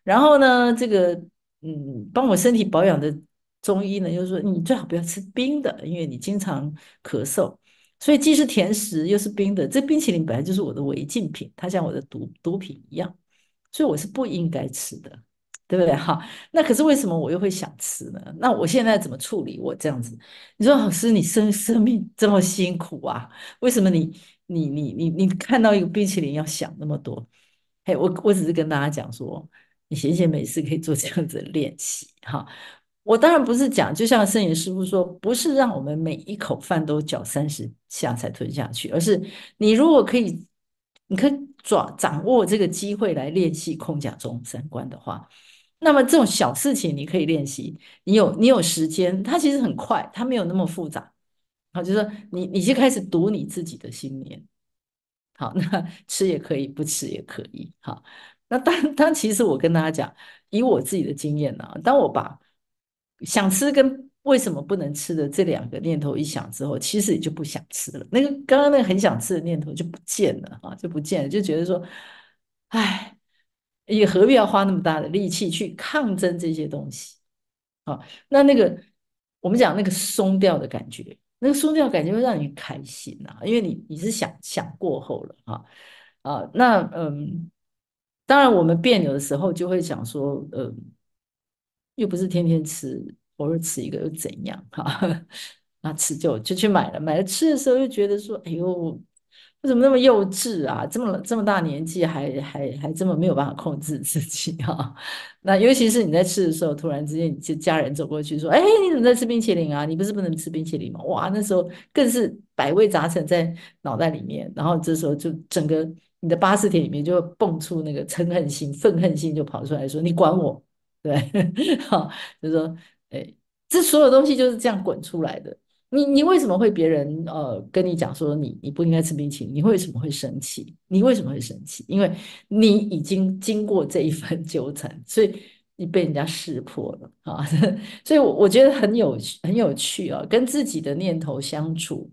[SPEAKER 1] 然后呢，这个嗯，帮我身体保养的中医呢，又说你最好不要吃冰的，因为你经常咳嗽。所以既是甜食又是冰的，这冰淇淋本来就是我的违禁品，它像我的毒毒品一样，所以我是不应该吃的，对不对哈？那可是为什么我又会想吃呢？那我现在怎么处理我这样子？你说老师，你生生命这么辛苦啊，为什么你你你你你看到一个冰淇淋要想那么多？嘿，我我只是跟大家讲说，你写写美事可以做这样子练习哈。我当然不是讲，就像圣严师父说，不是让我们每一口饭都嚼三十下才吞下去，而是你如果可以，你可以抓掌握这个机会来练习空假中三观的话，那么这种小事情你可以练习，你有你有时间，它其实很快，它没有那么复杂。好，就是说你你就开始读你自己的心念，好，*laughs* 那吃也可以，不吃也可以，哈。那当当其实我跟大家讲，以我自己的经验呢，当我把想吃跟为什么不能吃的这两个念头一想之后，其实也就不想吃了。那个刚刚那个很想吃的念头就不见了啊，就不见了，就觉得说，哎，也何必要花那么大的力气去抗争这些东西？啊，那那个我们讲那个松掉的感觉，那个松掉感觉会让你开心啊，因为你你是想想过后了啊啊，那嗯，当然我们别扭的时候就会想说，嗯。又不是天天吃，偶尔吃一个又怎样？*laughs* 哈，那吃就就去买了，买了吃的时候又觉得说，哎呦，我怎么那么幼稚啊？这么这么大年纪，还还还这么没有办法控制自己哈？*laughs* 那尤其是你在吃的时候，突然之间，就家人走过去说，哎，你怎么在吃冰淇淋啊？你不是不能吃冰淇淋吗？哇，那时候更是百味杂陈在脑袋里面，然后这时候就整个你的八四铁里面就蹦出那个嗔恨心、愤恨心就跑出来，说你管我！对，*laughs* 好，就说，哎，这所有东西就是这样滚出来的。你，你为什么会别人呃跟你讲说你你不应该吃冰淇淋？你为什么会生气？你为什么会生气？因为你已经经过这一番纠缠，所以你被人家识破了啊。*laughs* 所以，我我觉得很有趣，很有趣啊，跟自己的念头相处。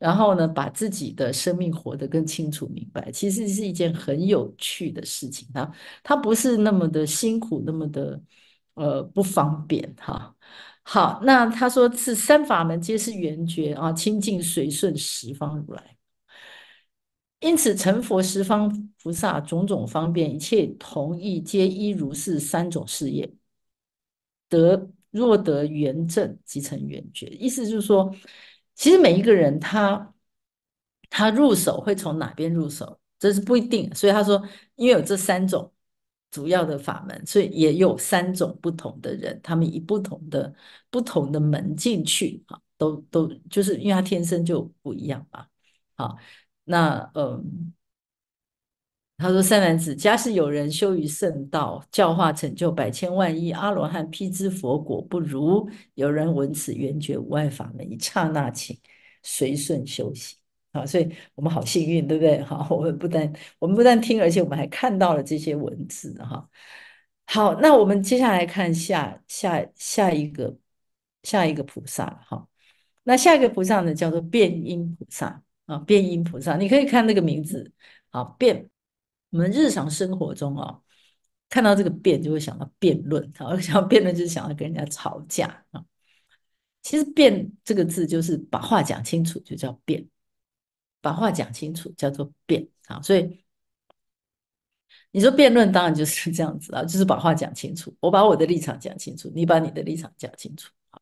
[SPEAKER 1] 然后呢，把自己的生命活得更清楚明白，其实是一件很有趣的事情啊。它不是那么的辛苦，那么的呃不方便哈。好，那他说是三法门皆是圆觉啊，清净随顺十方如来，因此成佛十方菩萨种种方便一切同意，皆一如是三种事业。得若得圆正即成圆觉，意思就是说。其实每一个人，他他入手会从哪边入手，这是不一定。所以他说，因为有这三种主要的法门，所以也有三种不同的人，他们以不同的不同的门进去，啊，都都就是因为他天生就不一样嘛。好，那嗯。他说：“善男子，家使有人修于圣道，教化成就百千万亿阿罗汉，披之佛果不如。有人闻此缘觉无碍法门，一刹那请随顺修行啊！所以，我们好幸运，对不对？哈，我们不但我们不但听，而且我们还看到了这些文字哈。好，那我们接下来看下下下一个下一个菩萨哈。那下一个菩萨呢，叫做变音菩萨啊。变音菩萨，你可以看那个名字啊变。我们日常生活中啊，看到这个“辩”就会想到辩论，然后 *laughs* 想到辩论就是想要跟人家吵架啊。其实“辩”这个字就是把话讲清楚，就叫“辩”，把话讲清楚叫做“辩”啊。所以你说辩论当然就是这样子啊，就是把话讲清楚，我把我的立场讲清楚，你把你的立场讲清楚啊。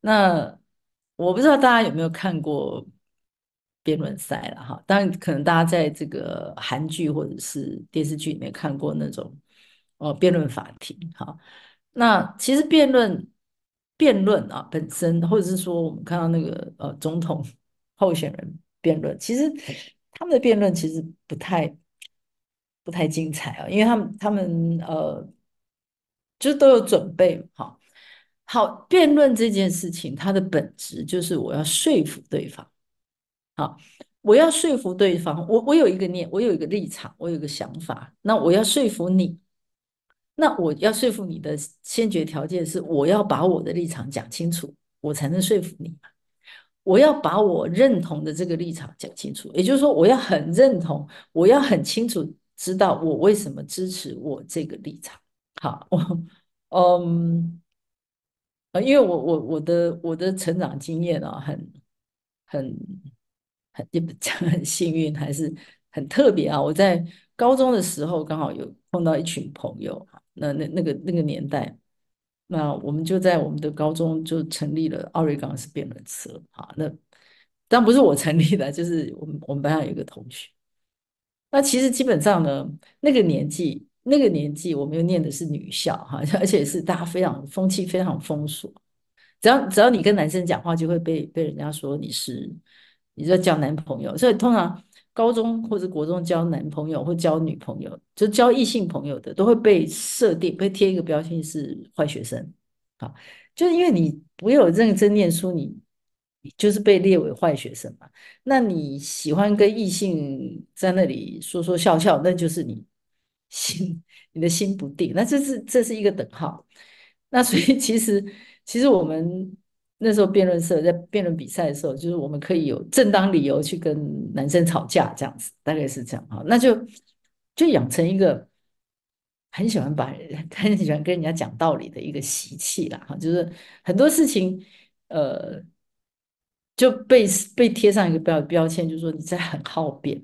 [SPEAKER 1] 那我不知道大家有没有看过？辩论赛了哈，当然可能大家在这个韩剧或者是电视剧里面看过那种哦辩论法庭哈。那其实辩论辩论啊本身，或者是说我们看到那个呃总统候选人辩论，其实他们的辩论其实不太不太精彩啊，因为他们他们呃就是都有准备哈。好，辩论这件事情它的本质就是我要说服对方。好，我要说服对方，我我有一个念，我有一个立场，我有一个想法。那我要说服你，那我要说服你的先决条件是，我要把我的立场讲清楚，我才能说服你嘛。我要把我认同的这个立场讲清楚，也就是说，我要很认同，我要很清楚知道我为什么支持我这个立场。好，我 *laughs* 嗯，因为我我我的我的成长经验啊，很很。很也不讲很幸运，还是很特别啊！我在高中的时候，刚好有碰到一群朋友那那那个那个年代，那我们就在我们的高中就成立了奥瑞冈是辩论社啊。那当然不是我成立的，就是我们我们班上有一个同学。那其实基本上呢，那个年纪，那个年纪，我们又念的是女校哈，而且是大家非常风气非常封锁，只要只要你跟男生讲话，就会被被人家说你是。你在交男朋友，所以通常高中或者国中交男朋友或交女朋友，就交异性朋友的，都会被设定，被贴一个标签是坏学生。好，就是因为你没有认真念书，你你就是被列为坏学生嘛。那你喜欢跟异性在那里说说笑笑，那就是你心 *laughs* 你的心不定，那这是这是一个等号。那所以其实其实我们。那时候辩论社在辩论比赛的时候，就是我们可以有正当理由去跟男生吵架，这样子大概是这样哈。那就就养成一个很喜欢把 *laughs* 很喜欢跟人家讲道理的一个习气了哈。就是很多事情，呃，就被被贴上一个标标签，就说你在很好辩。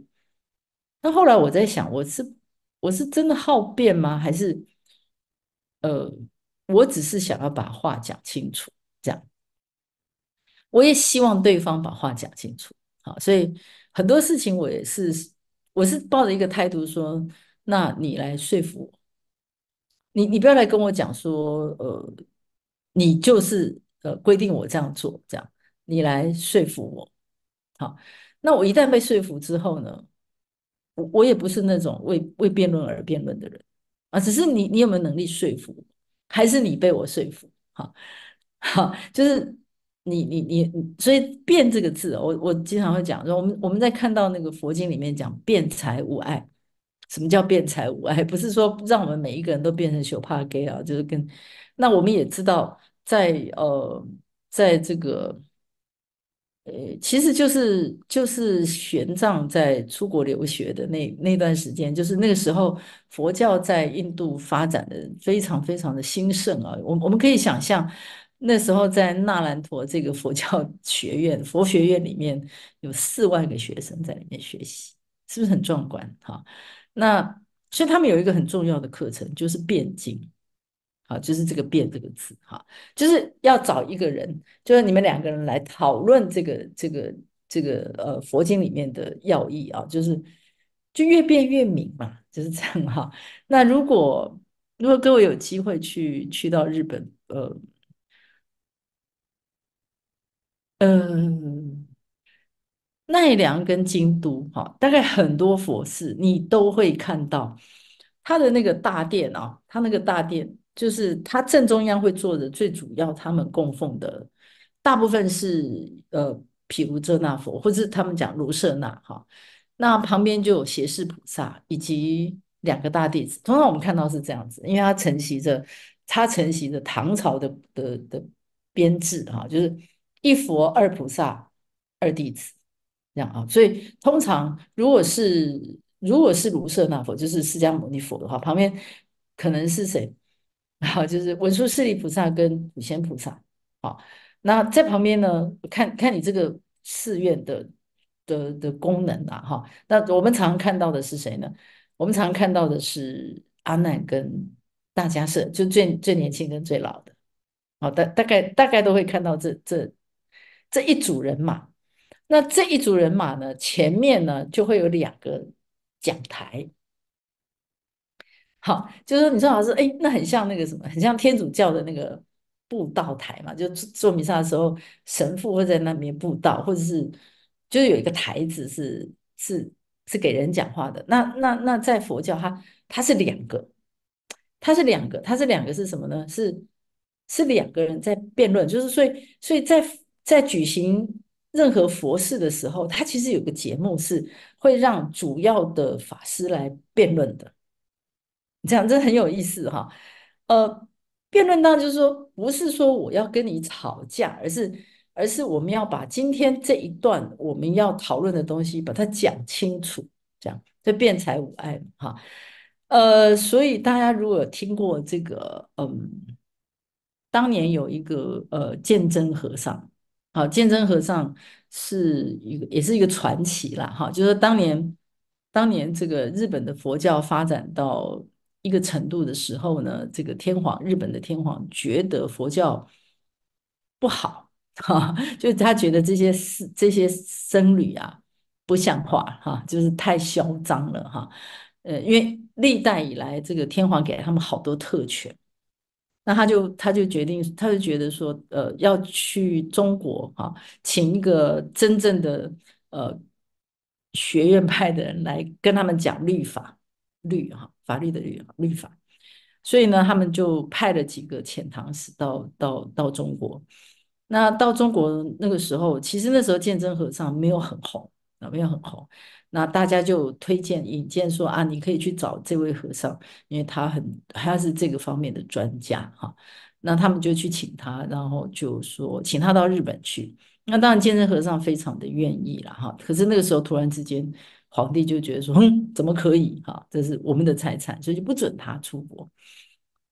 [SPEAKER 1] 那后来我在想，我是我是真的好辩吗？还是呃，我只是想要把话讲清楚，这样。我也希望对方把话讲清楚，好，所以很多事情我也是，我是抱着一个态度说，那你来说服我，你你不要来跟我讲说，呃，你就是呃规定我这样做，这样你来说服我，好，那我一旦被说服之后呢，我我也不是那种为为辩论而辩论的人啊，只是你你有没有能力说服，还是你被我说服，好，*laughs* 好，就是。你你你所以“变”这个字，我我经常会讲说，我们我们在看到那个佛经里面讲“变财无碍”，什么叫“变财无碍”？不是说让我们每一个人都变成小帕 gay 啊，就是跟那我们也知道，在呃，在这个，呃，其实就是就是玄奘在出国留学的那那段时间，就是那个时候佛教在印度发展的非常非常的兴盛啊，我我们可以想象。那时候在纳兰陀这个佛教学院、佛学院里面有四万个学生在里面学习，是不是很壮观哈？那所以他们有一个很重要的课程，就是辩经，啊，就是这个“辩”这个字哈，就是要找一个人，就是你们两个人来讨论这个、这个、这个呃佛经里面的要义啊，就是就越辩越明嘛，就是这样哈。那如果如果各位有机会去去到日本，呃。嗯，奈良跟京都哈，大概很多佛寺你都会看到他的那个大殿啊，他那个大殿就是他正中央会坐着最主要他们供奉的大部分是呃毗卢遮那佛，或是他们讲卢舍那哈，那旁边就有胁侍菩萨以及两个大弟子，通常我们看到是这样子，因为他承袭着他承袭着唐朝的的的编制哈，就是。一佛二菩萨二弟子，这样啊，所以通常如果是如果是卢舍那佛，就是释迦牟尼佛的话，旁边可能是谁？啊，*laughs* 就是文殊、师利菩萨跟普贤菩萨。好，那在旁边呢？看看你这个寺院的的的功能啊，哈。那我们常看到的是谁呢？我们常看到的是阿难跟大迦舍，就最最年轻跟最老的。好，大大概大概都会看到这这。这一组人马，那这一组人马呢？前面呢就会有两个讲台。好，就是说，你说老师，哎，那很像那个什么，很像天主教的那个布道台嘛，就做做弥撒的时候，神父会在那边布道，或者是就是有一个台子是是是给人讲话的。那那那在佛教，它它是两个，它是两个，它是两个是什么呢？是是两个人在辩论，就是所以所以在。在举行任何佛事的时候，他其实有个节目是会让主要的法师来辩论的，这样这很有意思哈。呃，辩论当就是说，不是说我要跟你吵架，而是而是我们要把今天这一段我们要讨论的东西把它讲清楚，这样这辩才无碍嘛，哈。呃，所以大家如果有听过这个，嗯，当年有一个呃鉴真和尚。好，鉴真和尚是一个，也是一个传奇了。哈，就是当年，当年这个日本的佛教发展到一个程度的时候呢，这个天皇，日本的天皇觉得佛教不好，哈，就他觉得这些是这些僧侣啊不像话，哈，就是太嚣张了，哈，呃，因为历代以来，这个天皇给了他们好多特权。那他就他就决定，他就觉得说，呃，要去中国哈，请一个真正的呃学院派的人来跟他们讲律法，律哈法律的律律法。所以呢，他们就派了几个遣唐使到到到中国。那到中国那个时候，其实那时候鉴真和尚没有很红。那边很红，那大家就推荐引荐说啊，你可以去找这位和尚，因为他很他是这个方面的专家哈。那他们就去请他，然后就说请他到日本去。那当然，鉴真和尚非常的愿意了哈。可是那个时候，突然之间，皇帝就觉得说，哼，怎么可以哈？这是我们的财产，所以就不准他出国。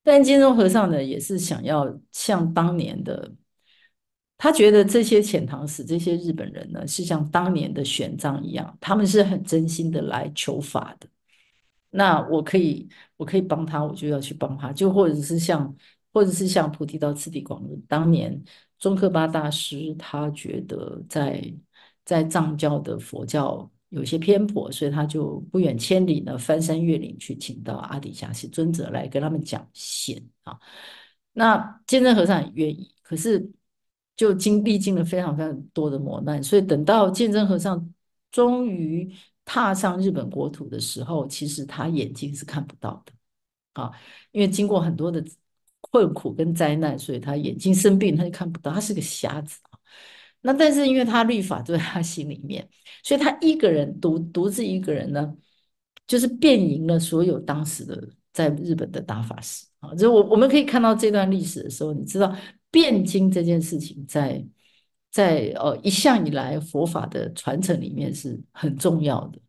[SPEAKER 1] 但鉴真和尚呢，也是想要像当年的。他觉得这些遣唐使、这些日本人呢，是像当年的玄奘一样，他们是很真心的来求法的。那我可以，我可以帮他，我就要去帮他。就或者是像，或者是像菩提道次第广论，当年宗喀巴大师，他觉得在在藏教的佛教有些偏颇，所以他就不远千里呢，翻山越岭去请到阿底峡尊者来跟他们讲显啊。那坚真和尚也愿意，可是。就经历经了非常非常多的磨难，所以等到鉴真和尚终于踏上日本国土的时候，其实他眼睛是看不到的啊，因为经过很多的困苦跟灾难，所以他眼睛生病，他就看不到，他是个瞎子啊。那但是因为他律法就在他心里面，所以他一个人独独自一个人呢，就是变赢了所有当时的在日本的大法师啊。就我我们可以看到这段历史的时候，你知道。辩经这件事情，在在呃一向以来佛法的传承里面是很重要的。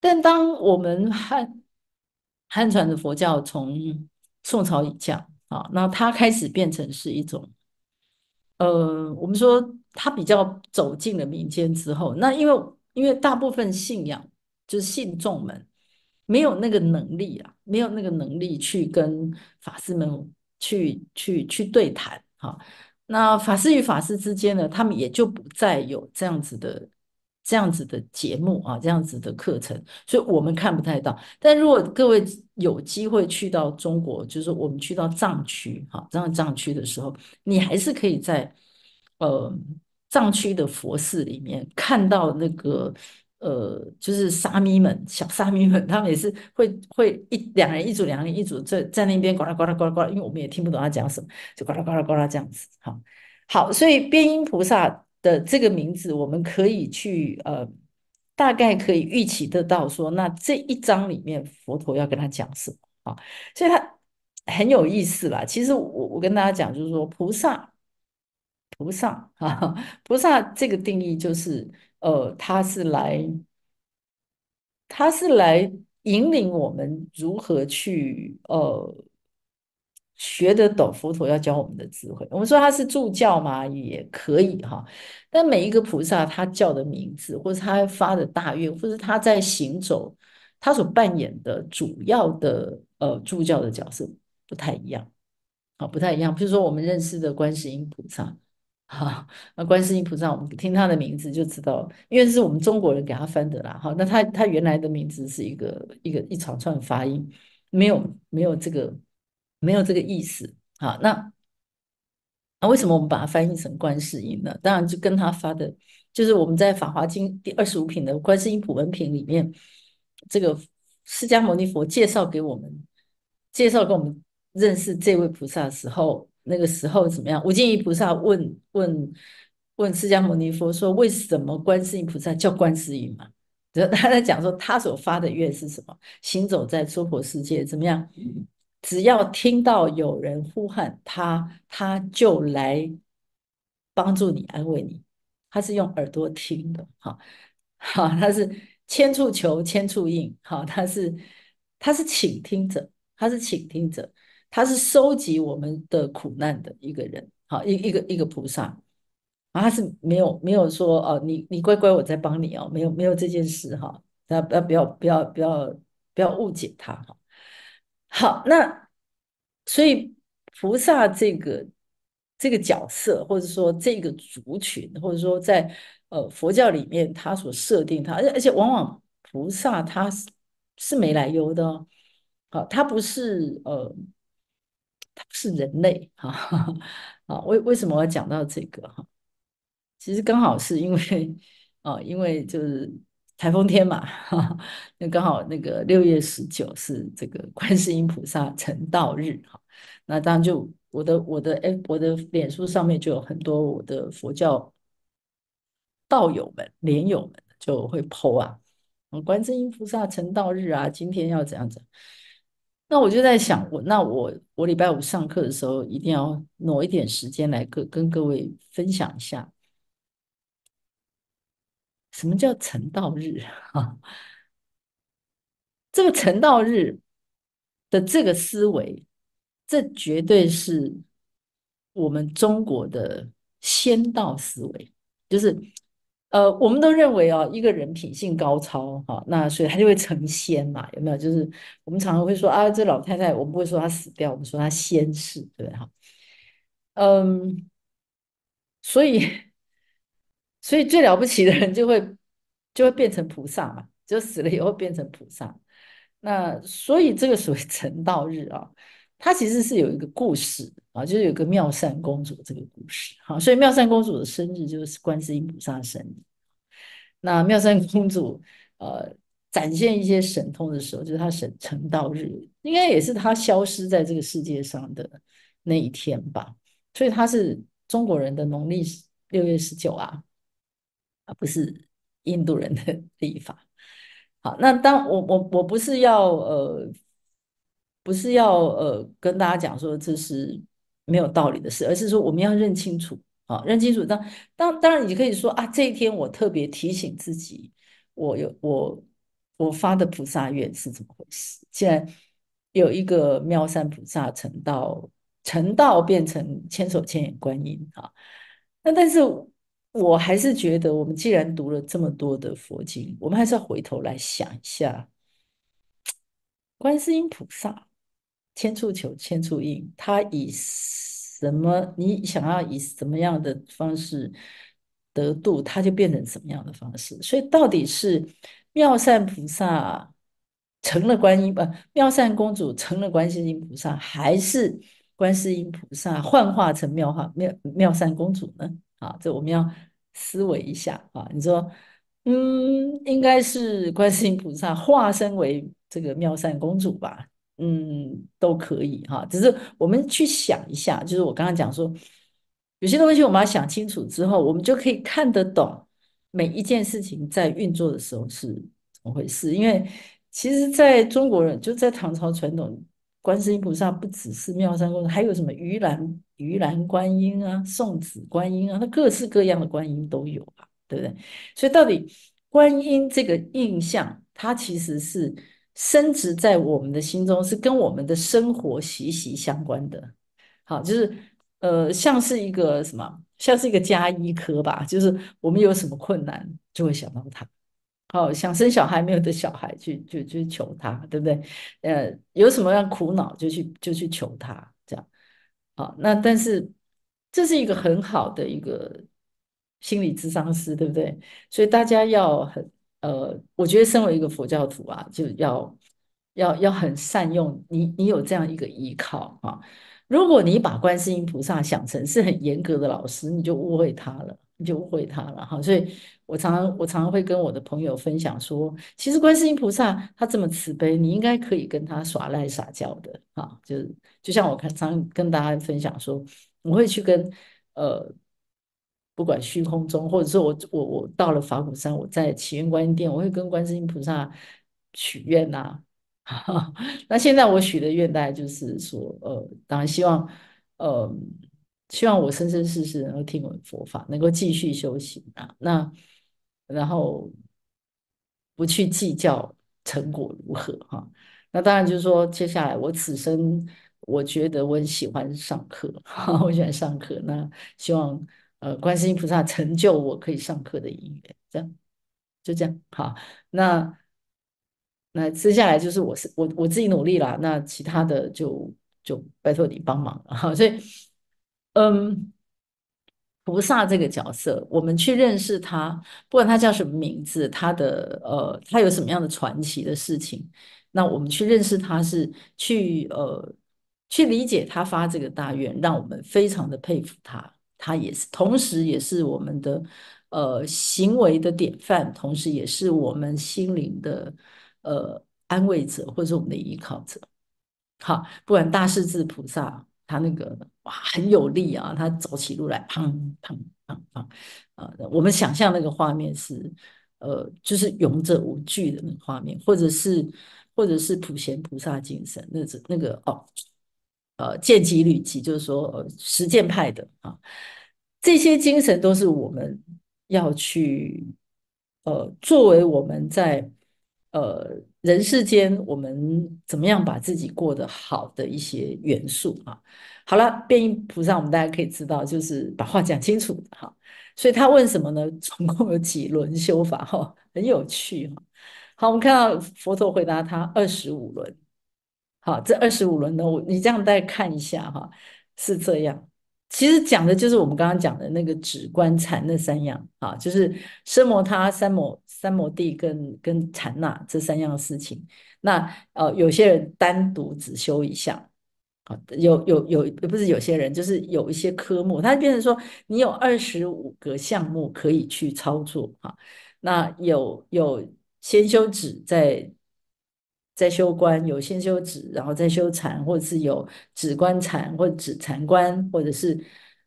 [SPEAKER 1] 但当我们汉汉传的佛教从宋朝以降啊，那它开始变成是一种，呃，我们说它比较走进了民间之后，那因为因为大部分信仰就是信众们没有那个能力啊，没有那个能力去跟法师们。去去去对谈哈，那法师与法师之间呢，他们也就不再有这样子的这样子的节目啊，这样子的课程，所以我们看不太到。但如果各位有机会去到中国，就是我们去到藏区哈，这样藏区的时候，你还是可以在呃藏区的佛寺里面看到那个。呃，就是沙弥们、小沙弥们，他们也是会会一两人一组，两人一组在在那边呱啦呱啦呱啦呱啦，因为我们也听不懂他讲什么，就呱啦呱啦呱啦这样子。好，好，所以边音菩萨的这个名字，我们可以去呃，大概可以预期得到说，那这一章里面佛陀要跟他讲什么啊？所以他很有意思啦。其实我我跟大家讲，就是说菩萨，菩萨啊，*laughs* 菩萨这个定义就是。呃，他是来，他是来引领我们如何去呃学得懂佛陀要教我们的智慧。我们说他是助教嘛，也可以哈。但每一个菩萨，他叫的名字，或者他发的大愿，或者他在行走，他所扮演的主要的呃助教的角色不太一样啊，不太一样。比如说我们认识的观世音菩萨。好，*laughs* 那观世音菩萨，我们听他的名字就知道，因为是我们中国人给他翻的啦。哈，那他他原来的名字是一个一个一长串发音，没有没有这个没有这个意思。好，那那为什么我们把它翻译成观世音呢？当然就跟他发的，就是我们在《法华经》第二十五品的观世音普文品里面，这个释迦牟尼佛介绍给我们介绍给我们认识这位菩萨的时候。那个时候怎么样？无尽意菩萨问问问释迦牟尼佛说：“为什么观世音菩萨叫观世音嘛？”然后他在讲说他所发的愿是什么？行走在娑婆世界怎么样？只要听到有人呼喊他，他就来帮助你、安慰你。他是用耳朵听的，哈，好，他是千处求千处应，好，他是他是倾听者，他是倾听者。他是收集我们的苦难的一个人，好一一个一个菩萨，啊，他是没有没有说哦，你你乖乖，我在帮你哦，没有没有这件事哈，大家不要不要不要不要不要误解他哈。好，那所以菩萨这个这个角色，或者说这个族群，或者说在呃佛教里面，他所设定他，而且往往菩萨他是是没来由的，好，他不是呃。他不是人类，哈，啊，为为什么要讲到这个哈？其实刚好是因为啊，因为就是台风天嘛，哈、那刚好那个六月十九是这个观世音菩萨成道日，哈，那当然就我的我的哎，我的脸书上面就有很多我的佛教道友们、莲友们就会剖啊，观世音菩萨成道日啊，今天要怎样怎样。那我就在想，我那我我礼拜五上课的时候，一定要挪一点时间来各跟各位分享一下，什么叫成道日？哈，*laughs* 这个成道日的这个思维，这绝对是我们中国的先道思维，就是。呃，我们都认为哦，一个人品性高超，哈，那所以他就会成仙嘛，有没有？就是我们常常会说啊，这老太太，我不会说她死掉，我们说她仙逝，对哈。嗯，所以，所以最了不起的人就会就会变成菩萨嘛，就死了以后变成菩萨。那所以这个所谓成道日啊。它其实是有一个故事啊，就是有个妙善公主这个故事，好，所以妙善公主的生日就是观世音菩萨生日。那妙善公主呃展现一些神通的时候，就是她神成道日，应该也是她消失在这个世界上的那一天吧。所以她是中国人的农历六月十九啊，啊不是印度人的 *laughs* 历法。好，那当我我我不是要呃。不是要呃跟大家讲说这是没有道理的事，而是说我们要认清楚啊，认清楚。当当当然，你可以说啊，这一天我特别提醒自己，我有我我发的菩萨愿是怎么回事？既然有一个妙善菩萨成道，成道变成千手千眼观音啊，那但是我还是觉得，我们既然读了这么多的佛经，我们还是要回头来想一下，观世音菩萨。千处求千处应，他以什么？你想要以什么样的方式得度，他就变成什么样的方式。所以，到底是妙善菩萨成了观音不？妙善公主成了观世音菩萨，还是观世音菩萨幻化成妙化妙妙善公主呢？啊，这我们要思维一下啊。你说，嗯，应该是观世音菩萨化身为这个妙善公主吧？嗯，都可以哈。只是我们去想一下，就是我刚刚讲说，有些东西我们要想清楚之后，我们就可以看得懂每一件事情在运作的时候是怎么回事。因为其实，在中国人就在唐朝传统，观世音菩萨不只是妙善观还有什么鱼兰、鱼兰观音啊、送子观音啊，那各式各样的观音都有啊，对不对？所以，到底观音这个印象，它其实是。生殖在我们的心中是跟我们的生活息息相关的，好，就是呃，像是一个什么，像是一个家医科吧，就是我们有什么困难就会想到他，好，想生小孩没有的小孩去就去求他，对不对？呃，有什么样苦恼就去就去求他，这样，好，那但是这是一个很好的一个心理智商师，对不对？所以大家要很。呃，我觉得身为一个佛教徒啊，就要要要很善用你，你有这样一个依靠啊。如果你把观世音菩萨想成是很严格的老师，你就误会他了，你就误会他了哈。所以我常常我常常会跟我的朋友分享说，其实观世音菩萨他这么慈悲，你应该可以跟他耍赖撒娇的哈。就就像我常常跟大家分享说，我会去跟呃。不管虚空中，或者说我我我到了法鼓山，我在祈愿观音殿，我会跟观世音菩萨许愿呐。*laughs* 那现在我许的愿，大概就是说，呃，当然希望，呃，希望我生生世世能够听闻佛法，能够继续修行啊。那然后不去计较成果如何哈。那当然就是说，接下来我此生，我觉得我很喜欢上课，*laughs* 我喜欢上课。那希望。呃，观世音菩萨成就我可以上课的因缘，这样就这样。好，那那接下来就是我是我我自己努力了，那其他的就就拜托你帮忙了。哈。所以嗯，菩萨这个角色，我们去认识他，不管他叫什么名字，他的呃，他有什么样的传奇的事情，那我们去认识他是去呃去理解他发这个大愿，让我们非常的佩服他。他也是，同时也是我们的呃行为的典范，同时也是我们心灵的呃安慰者，或者说我们的依靠者。好，不管大势至菩萨，他那个哇很有力啊，他走起路来砰砰砰砰啊！我们想象那个画面是呃，就是勇者无惧的那个画面，或者是或者是普贤菩萨精神，那只那个哦。呃，见机履机，就是说，呃，实践派的啊，这些精神都是我们要去，呃，作为我们在呃人世间，我们怎么样把自己过得好的一些元素啊。好了，变音菩萨，我们大家可以知道，就是把话讲清楚哈。所以他问什么呢？*laughs* 总共有几轮修法？哈，很有趣哈。好，我们看到佛陀回答他二十五轮。好，这二十五轮呢，我你这样再看一下哈，是这样。其实讲的就是我们刚刚讲的那个止观禅那三样啊，就是奢摩他、三摩三摩地跟跟禅那这三样事情。那呃，有些人单独只修一下，啊，有有有不是有些人，就是有一些科目，它变成说你有二十五个项目可以去操作哈。那有有先修止再。在修观有先修止，然后再修禅，或者是有止观禅，或者止禅观，或者是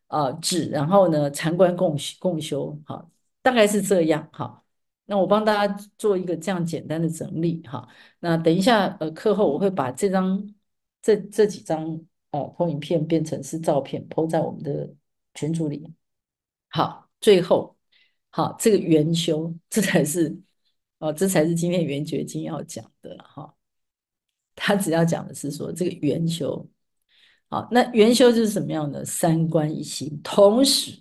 [SPEAKER 1] 呃止，然后呢禅观共共修，好，大概是这样哈。那我帮大家做一个这样简单的整理哈。那等一下呃课后我会把这张这这几张呃投影片变成是照片，铺在我们的群组里。好，最后好这个圆修这才是哦这才是今天圆觉经要讲的哈。他只要讲的是说这个圆修，好，那圆修就是什么样的？三观一心，同时，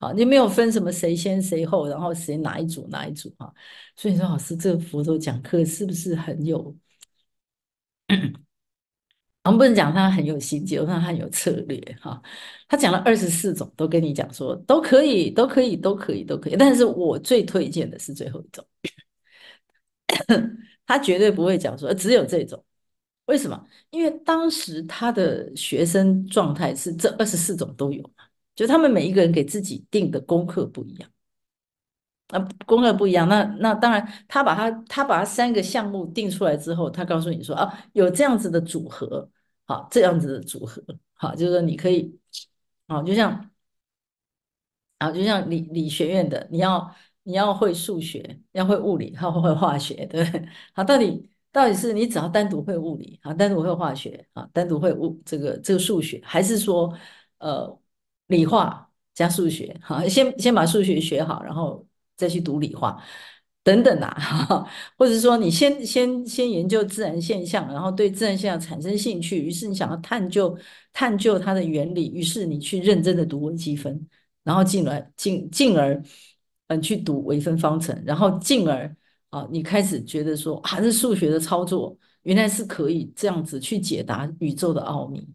[SPEAKER 1] 好，你没有分什么谁先谁后，然后谁哪一组哪一组啊？所以说，老师这个佛陀讲课是不是很有？我们不能讲他很有心机，我看他很有策略哈。他讲了二十四种，都跟你讲说都可以，都可以，都可以，都可以。但是我最推荐的是最后一种，*coughs* 他绝对不会讲说只有这种。为什么？因为当时他的学生状态是这二十四种都有嘛，就他们每一个人给自己定的功课不一样。啊，功课不一样，那那当然，他把他他把他三个项目定出来之后，他告诉你说啊，有这样子的组合，好，这样子的组合，好，就是说你可以，啊，就像啊，就像理理学院的，你要你要会数学，要会物理，还要会化学，对，好，到底。到底是你只要单独会物理啊，单独会化学啊，单独会物这个这个数学，还是说呃理化加数学啊？先先把数学学好，然后再去读理化等等啊，*laughs* 或者说你先先先研究自然现象，然后对自然现象产生兴趣，于是你想要探究探究它的原理，于是你去认真的读微积分，然后进来进进而嗯去读微分方程，然后进而。啊，你开始觉得说啊，是数学的操作原来是可以这样子去解答宇宙的奥秘。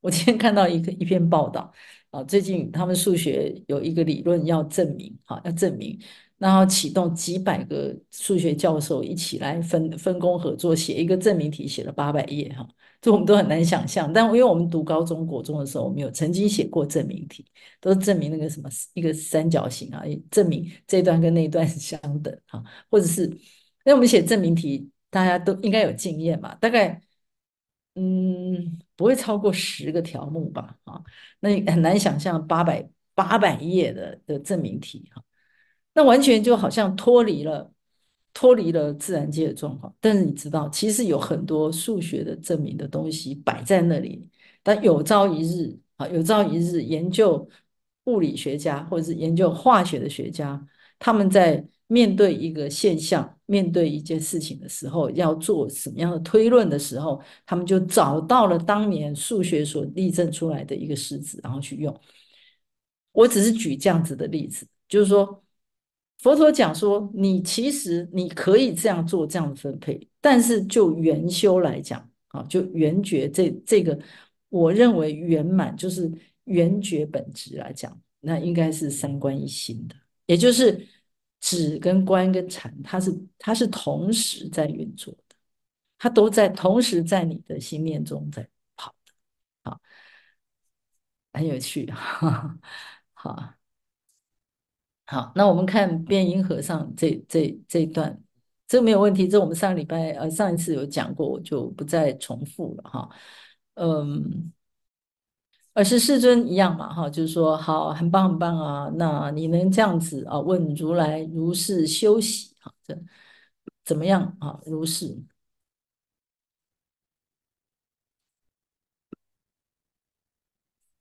[SPEAKER 1] 我今天看到一个一篇报道，啊，最近他们数学有一个理论要证明，哈，要证明，然后启动几百个数学教授一起来分分工合作，写一个证明题，写了八百页哈。我们都很难想象，但因为我们读高中、国中的时候，我们有曾经写过证明题，都是证明那个什么一个三角形啊，证明这段跟那段相等啊，或者是那我们写证明题，大家都应该有经验嘛，大概嗯不会超过十个条目吧啊，那很难想象八百八百页的的证明题哈，那完全就好像脱离了。脱离了自然界的状况，但是你知道，其实有很多数学的证明的东西摆在那里。但有朝一日啊，有朝一日，研究物理学家或者是研究化学的学家，他们在面对一个现象、面对一件事情的时候，要做什么样的推论的时候，他们就找到了当年数学所例证出来的一个式子，然后去用。我只是举这样子的例子，就是说。佛陀讲说，你其实你可以这样做、这样分配，但是就圆修来讲啊，就圆觉这这个，我认为圆满就是圆觉本质来讲，那应该是三观一心的，也就是止跟观跟禅，它是它是同时在运作的，它都在同时在你的心念中在跑的，啊，很有趣，哈 *laughs* 哈好。好，那我们看变音和尚这这这段，这没有问题。这我们上礼拜呃上一次有讲过，我就不再重复了哈。嗯，而是世尊一样嘛哈，就是说好，很棒很棒啊。那你能这样子啊？问如来如是修习啊？这怎么样啊？如是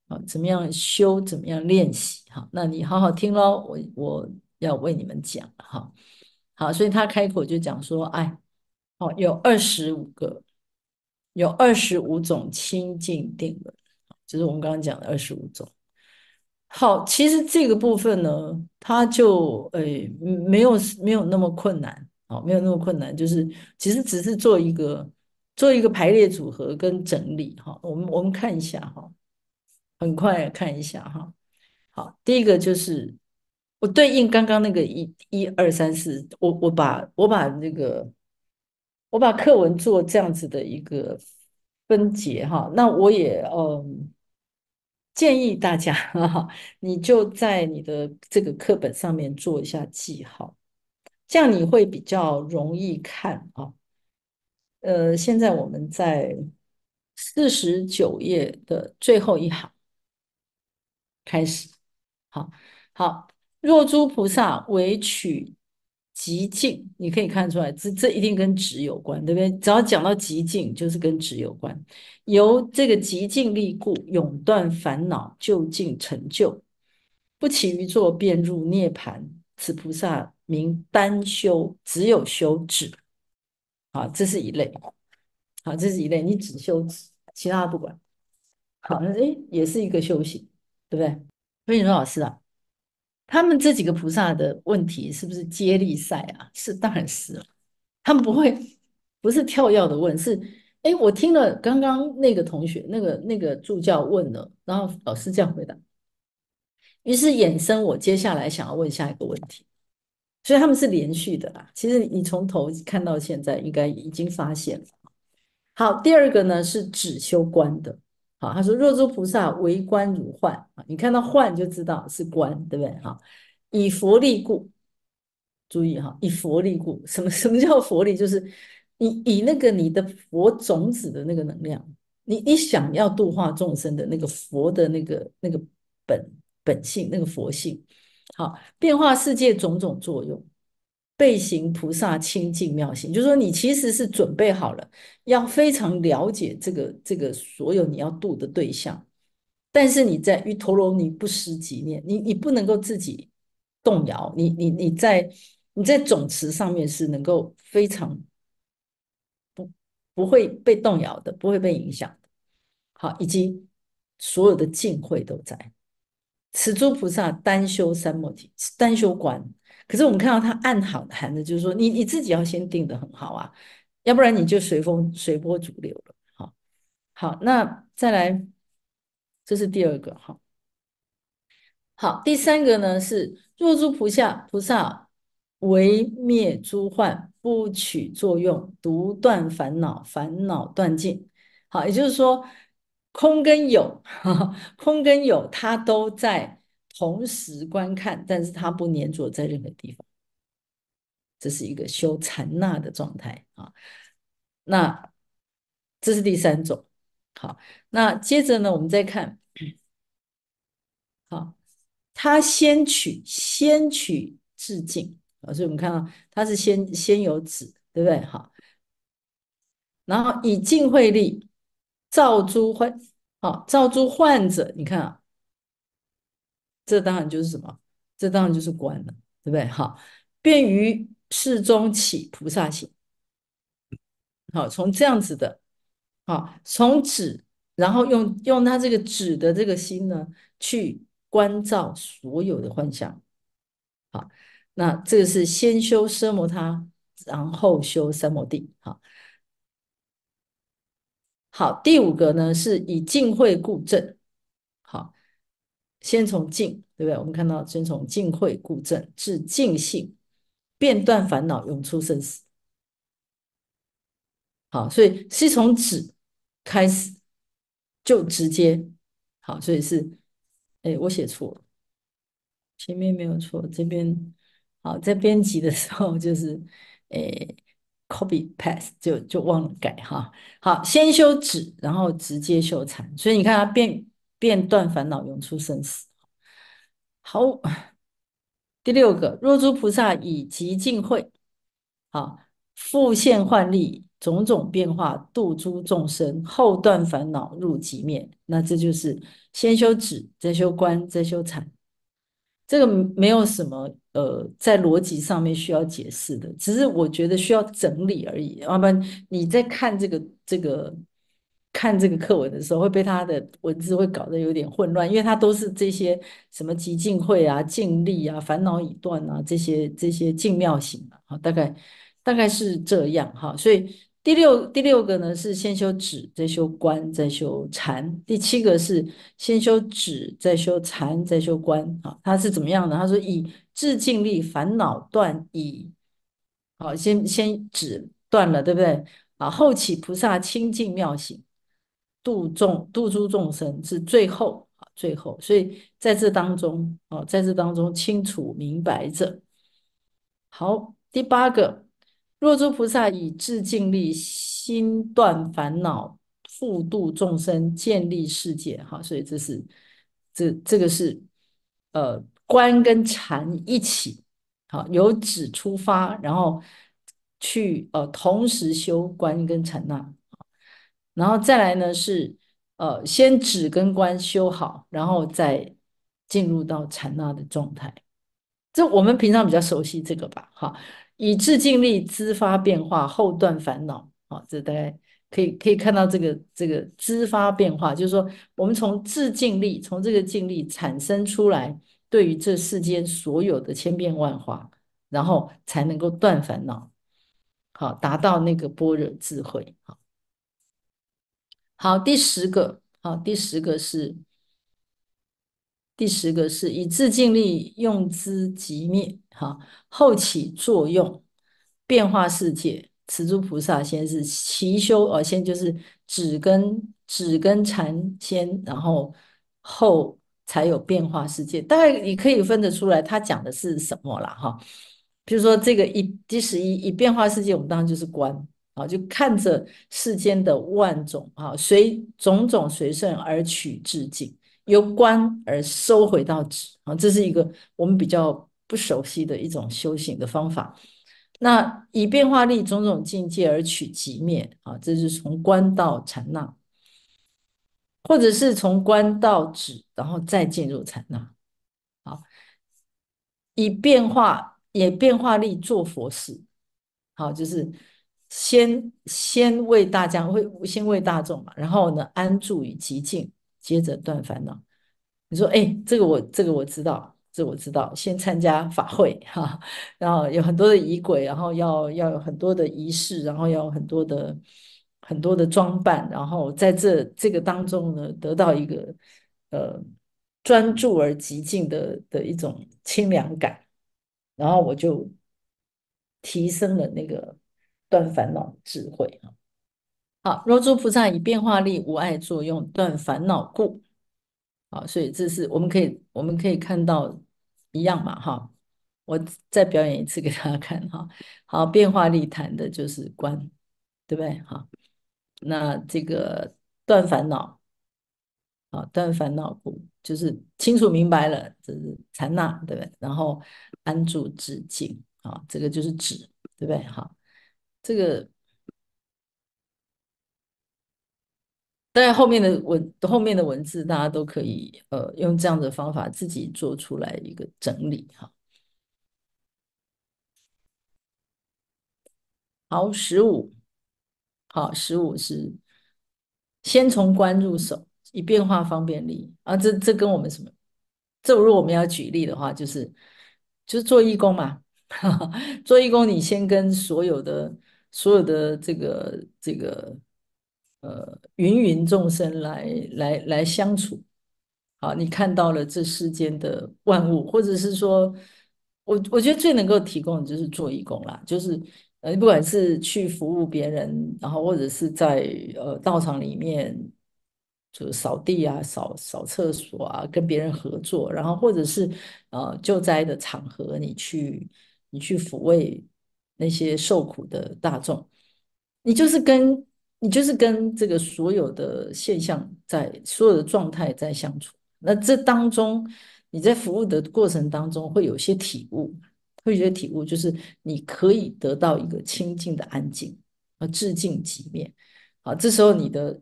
[SPEAKER 1] 啊，怎么样修？怎么样练习？好，那你好好听喽。我我要为你们讲，哈，好，所以他开口就讲说，哎，哦，有二十五个，有二十五种清净定论，就是我们刚刚讲的二十五种。好，其实这个部分呢，他就呃没有没有那么困难，哦，没有那么困难，就是其实只是做一个做一个排列组合跟整理，哈，我们我们看一下哈，很快看一下哈。好，第一个就是我对应刚刚那个一、一、二、三、四，我我把我把那个我把课文做这样子的一个分解哈，那我也嗯建议大家，哈，你就在你的这个课本上面做一下记号，这样你会比较容易看啊。呃，现在我们在四十九页的最后一行开始。好好，若诸菩萨为取极静，你可以看出来，这这一定跟止有关，对不对？只要讲到极静，就是跟止有关。由这个极静力故，永断烦恼，究竟成就，不起于作，便入涅盘。此菩萨名单修，只有修止。好，这是一类。好，这是一类，你只修止，其他不管。好，诶，也是一个修行，对不对？我跟你说，老师啊，他们这几个菩萨的问题是不是接力赛啊？是，当然是了。他们不会不是跳跃的问，是哎，我听了刚刚那个同学、那个那个助教问了，然后老师这样回答，于是衍生我接下来想要问下一个问题。所以他们是连续的啦。其实你从头看到现在，应该已经发现了。好，第二个呢是止修观的。他说：“若诸菩萨为观如幻啊，你看到幻就知道是观，对不对？哈，以佛力故，注意哈，以佛力故，什么什么叫佛力？就是你以那个你的佛种子的那个能量，你一想要度化众生的那个佛的那个那个本本性，那个佛性，好，变化世界种种作用。”背行菩萨清净妙行，就是说你其实是准备好了，要非常了解这个这个所有你要度的对象，但是你在于陀罗尼不失己念，你你不能够自己动摇，你你你在你在总持上面是能够非常不不会被动摇的，不会被影响的。好，以及所有的净慧都在，此诸菩萨单修三摩提，单修观。可是我们看到他暗好含的就是说，你你自己要先定的很好啊，要不然你就随风随波逐流了。好，好，那再来，这是第二个。好，好，第三个呢是若诸菩萨，菩萨为灭诸患，不取作用，独断烦恼，烦恼断尽。好，也就是说，空跟有，*laughs* 空跟有，它都在。同时观看，但是它不粘着在任何地方，这是一个修禅那的状态啊。那这是第三种。好，那接着呢，我们再看。好，他先取先取敬啊，所以我们看到他是先先有子，对不对？好，然后以净慧力造诸患，好，造诸患者，你看啊。这当然就是什么？这当然就是观了，对不对？好，便于事中起菩萨行。好，从这样子的，好，从止，然后用用他这个止的这个心呢，去关照所有的幻象。好，那这个是先修奢摩他，然后修三摩地。好，好，第五个呢，是以静慧故正。好。先从静，对不对？我们看到先从静慧固正至静性，断烦恼，永出生死。好，所以是从止开始，就直接好，所以是哎，我写错了，前面没有错，这边好在编辑的时候就是哎，copy p a s t 就就忘了改哈。好，先修止，然后直接修禅，所以你看它变。便断烦恼，永出生死。好，第六个，若诸菩萨以极尽慧，啊，复现幻力，种种变化，度诸众生，后断烦恼入极灭。那这就是先修止，再修观，再修禅。这个没有什么呃，在逻辑上面需要解释的，只是我觉得需要整理而已啊。不，然你在看这个这个。看这个课文的时候，会被他的文字会搞得有点混乱，因为他都是这些什么极尽会啊、尽力啊、烦恼已断啊这些这些静妙行啊，大概大概是这样哈。所以第六第六个呢是先修止，再修观，再修禅。第七个是先修止，再修禅，再修观。啊。他是怎么样的？他说以致尽力烦恼断矣。好，先先止断了，对不对？啊，后起菩萨清净妙行。度众度诸众生是最后啊，最后，所以在这当中啊，在这当中清楚明白着。好，第八个，若诸菩萨以自尽力，心断烦恼，复度众生，建立世界。哈，所以这是这这个是呃，观跟禅一起，好，由止出发，然后去呃，同时修观跟禅啊。然后再来呢是，呃，先止跟观修好，然后再进入到禅那的状态。这我们平常比较熟悉这个吧，哈。以致静力资发变化，后断烦恼。好，这大概可以可以看到这个这个资发变化，就是说我们从致静力，从这个静力产生出来，对于这世间所有的千变万化，然后才能够断烦恼，好，达到那个般若智慧，好。好，第十个，好，第十个是，第十个是以自尽力用资即灭，哈，后起作用，变化世界，此诸菩萨先是其修，而先就是指跟指跟禅先，然后后才有变化世界，大概你可以分得出来，他讲的是什么了，哈，比如说这个一第十一以变化世界，我们当然就是观。啊，就看着世间的万种啊，随种种随顺而取至境，由观而收回到止啊，这是一个我们比较不熟悉的一种修行的方法。那以变化力种种境界而取极灭啊，这是从观到禅那，或者是从观到止，然后再进入禅那。好，以变化也变化力做佛事，好，就是。先先为大家会先为大众嘛，然后呢安住于极静，接着断烦恼。你说哎，这个我这个我知道，这我知道。先参加法会哈，然后有很多的仪轨，然后要要有很多的仪式，然后要很多的很多的装扮，然后在这这个当中呢，得到一个呃专注而极静的的一种清凉感，然后我就提升了那个。断烦恼智慧啊。好，若诸菩萨以变化力无碍作用断烦恼故，好，所以这是我们可以我们可以看到一样嘛哈，我再表演一次给大家看哈，好，变化力谈的就是观，对不对？好，那这个断烦恼，啊，断烦恼故就是清楚明白了，这是禅那，对不对？然后安住止境，啊，这个就是止，对不对？好。这个，但后面的文后面的文字大家都可以呃用这样的方法自己做出来一个整理哈。好，十五，好，十五是先从观入手，以变化方便力啊，这这跟我们什么？这如我们要举例的话，就是就是做义工嘛，*laughs* 做义工你先跟所有的。所有的这个这个呃芸芸众生来来来相处，好，你看到了这世间的万物，或者是说我我觉得最能够提供的就是做义工啦，就是呃不管是去服务别人，然后或者是在呃道场里面就是扫地啊、扫扫厕所啊，跟别人合作，然后或者是呃救灾的场合，你去你去抚慰。那些受苦的大众，你就是跟你就是跟这个所有的现象在所有的状态在相处。那这当中，你在服务的过程当中会有些体悟，会有些体悟，就是你可以得到一个清净的安静和致敬寂面。好，这时候你的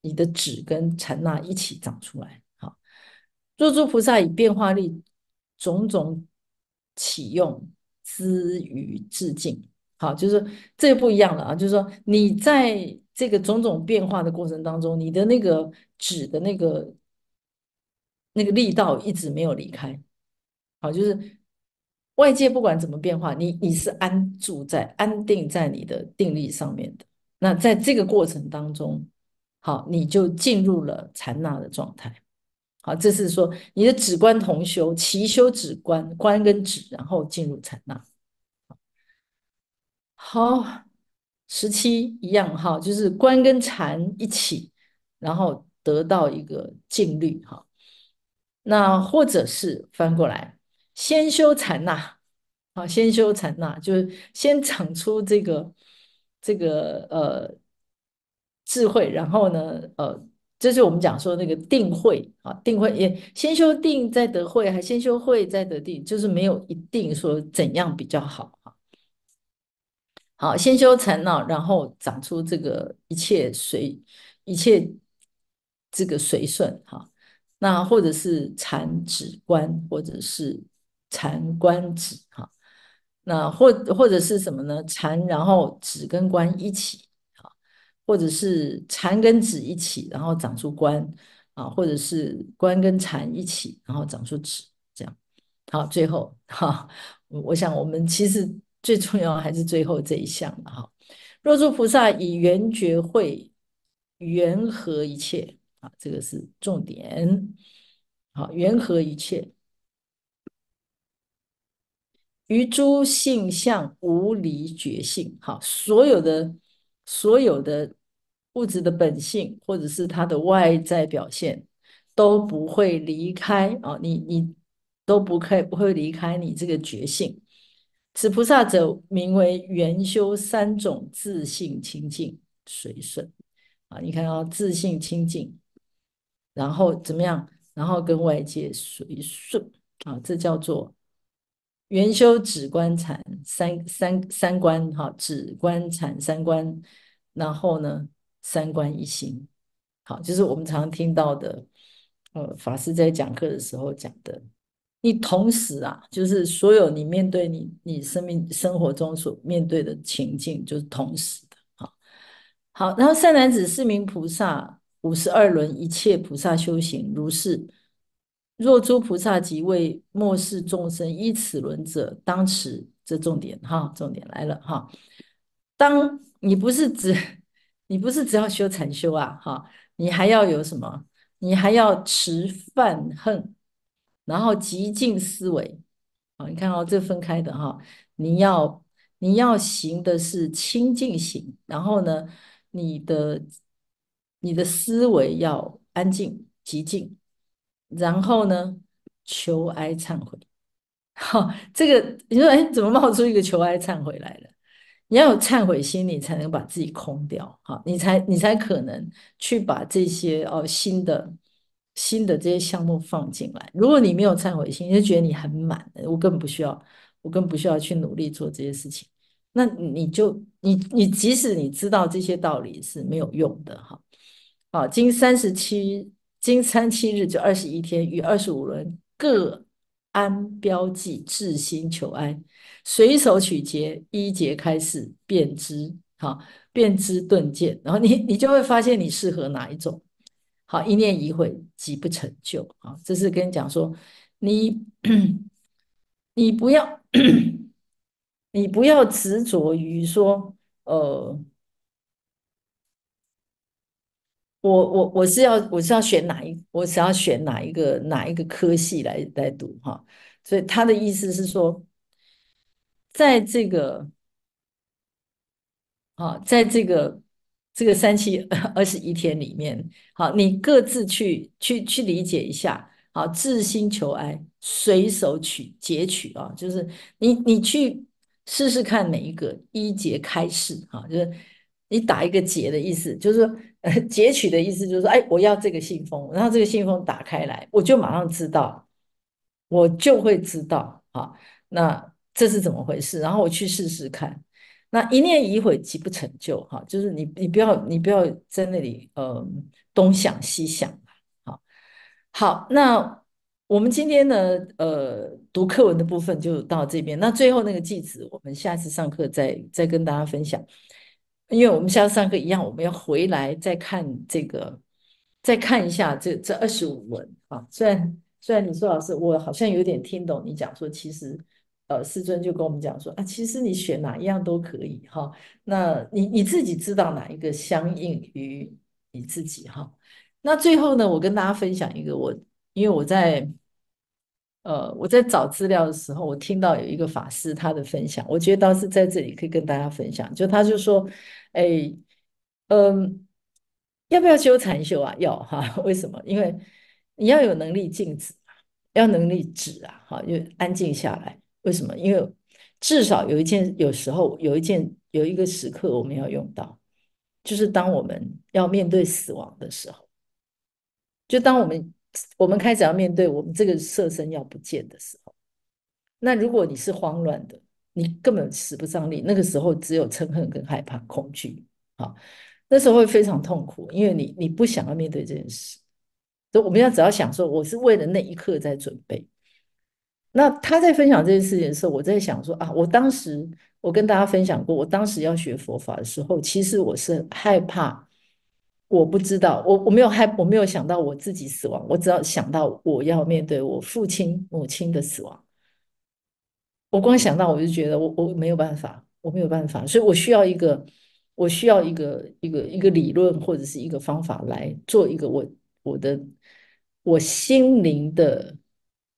[SPEAKER 1] 你的智跟禅那一起长出来。好，若诸菩萨以变化力种种启用。思与致敬，好，就是这不一样了啊！就是说，你在这个种种变化的过程当中，你的那个指的那个那个力道一直没有离开，好，就是外界不管怎么变化，你你是安住在、安定在你的定力上面的。那在这个过程当中，好，你就进入了禅那的状态。好，这是说你的止观同修，齐修止观，观跟止，然后进入禅那。好，十七一样哈，就是观跟禅一起，然后得到一个静律哈。那或者是翻过来，先修禅那，啊，先修禅那，就是先长出这个这个呃智慧，然后呢，呃。这是我们讲说那个定慧啊，定慧也先修定再得慧，还先修慧再得定，就是没有一定说怎样比较好啊。好，先修禅啊，然后长出这个一切随一切这个随顺哈。那或者是禅止观，或者是禅观止哈。那或或者是什么呢？禅然后止跟观一起。或者是禅跟指一起，然后长出观啊，或者是观跟禅一起，然后长出指这样。好，最后哈，我想我们其实最重要还是最后这一项了哈。若诸菩萨以圆觉会圆合一切啊，这个是重点。好，圆合一切，于诸性相无离觉性。好，所有的所有的。物质的本性，或者是它的外在表现，都不会离开啊！你你都不开不会离开你这个觉性。此菩萨者名为圆修三种自信清净随顺啊！你看啊，自信清净，然后怎么样？然后跟外界随顺啊，这叫做圆修止观禅三三三观哈，止观禅三观，然后呢？三观一心，好，就是我们常听到的，呃，法师在讲课的时候讲的。你同时啊，就是所有你面对你你生命生活中所面对的情境，就是同时的，啊。好，然后善男子、四名菩萨、五十二轮一切菩萨修行如是。若诸菩萨即为末世众生依此轮者，当持这重点哈，重点来了哈。当你不是指。你不是只要修禅修啊，哈，你还要有什么？你还要持泛恨，然后极静思维。好，你看哦，这分开的哈，你要你要行的是清净行，然后呢，你的你的思维要安静极静，然后呢，求哀忏悔。好，*laughs* 这个你说，哎，怎么冒出一个求哀忏悔来了？你要有忏悔心，你才能把自己空掉，哈，你才你才可能去把这些哦新的新的这些项目放进来。如果你没有忏悔心，你就觉得你很满，我更不需要，我更不需要去努力做这些事情。那你就你你即使你知道这些道理是没有用的，哈，好，今三十七今三七日就二十一天，与二十五人各安标记，至心求安。随手取节，一节开始便知，哈，便知顿见，然后你你就会发现你适合哪一种。好，一念一会，即不成就，好，这是跟你讲说，你你不要你不要执着于说，呃，我我我是要我是要选哪一我是要选哪一个哪一个科系来来读哈，所以他的意思是说。在这个，好，在这个这个三七二十一天里面，好，你各自去去去理解一下，好，自心求哀，随手取截取啊，就是你你去试试看哪一个一节开始啊，就是你打一个结的意思，就是说 *laughs* 截取的意思，就是说，哎，我要这个信封，然后这个信封打开来，我就马上知道，我就会知道啊，那。这是怎么回事？然后我去试试看。那一念一悔即不成就，哈，就是你，你不要，你不要在那里，嗯，东想西想好。好，那我们今天呢，呃，读课文的部分就到这边。那最后那个句子，我们下次上课再再跟大家分享。因为我们下次上课一样，我们要回来再看这个，再看一下这这二十五文啊。虽然虽然你说老师，我好像有点听懂你讲说，其实。呃，师尊就跟我们讲说啊，其实你选哪一样都可以哈。那你你自己知道哪一个相应于你自己哈。那最后呢，我跟大家分享一个，我因为我在呃我在找资料的时候，我听到有一个法师他的分享，我觉得倒是在这里可以跟大家分享。就他就说，哎，嗯，要不要修禅修啊？要哈。*laughs* 为什么？因为你要有能力静止要能力止啊，哈，就安静下来。为什么？因为至少有一件，有时候有一件，有一个时刻我们要用到，就是当我们要面对死亡的时候，就当我们我们开始要面对我们这个色身要不见的时候，那如果你是慌乱的，你根本使不上力，那个时候只有嗔恨跟害怕、恐惧，好，那时候会非常痛苦，因为你你不想要面对这件事，所以我们要只要想说，我是为了那一刻在准备。那他在分享这件事情的时候，我在想说啊，我当时我跟大家分享过，我当时要学佛法的时候，其实我是害怕，我不知道，我我没有害，我没有想到我自己死亡，我只要想到我要面对我父亲母亲的死亡，我光想到我就觉得我我没有办法，我没有办法，所以我需要一个，我需要一个一个一个理论或者是一个方法来做一个我我的我心灵的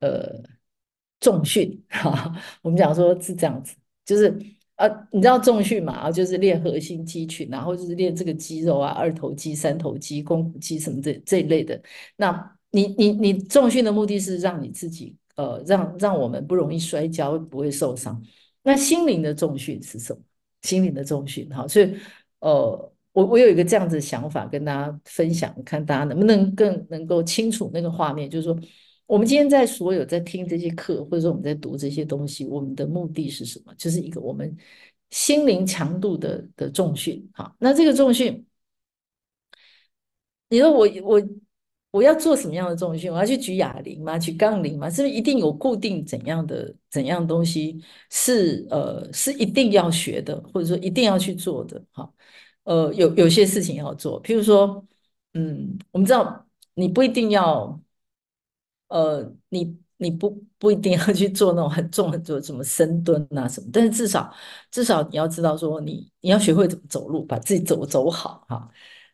[SPEAKER 1] 呃。重训哈，*laughs* 我们讲说是这样子，就是呃，你知道重训嘛，然就是练核心肌群，然后就是练这个肌肉啊，二头肌、三头肌、肱骨肌什么这这一类的。那你你你重训的目的是让你自己呃，让让我们不容易摔跤，不会受伤。那心灵的重训是什么？心灵的重训哈，所以呃，我我有一个这样子想法跟大家分享，看大家能不能更能够清楚那个画面，就是说。我们今天在所有在听这些课，或者说我们在读这些东西，我们的目的是什么？就是一个我们心灵强度的的重训。哈，那这个重训，你说我我我要做什么样的重训？我要去举哑铃吗？举杠铃吗？是不是一定有固定怎样的怎样东西是呃是一定要学的，或者说一定要去做的？哈，呃，有有些事情要做，譬如说，嗯，我们知道你不一定要。呃，你你不不一定要去做那种很重很重，什么深蹲啊什么，但是至少至少你要知道说，你你要学会怎么走路，把自己走走好哈。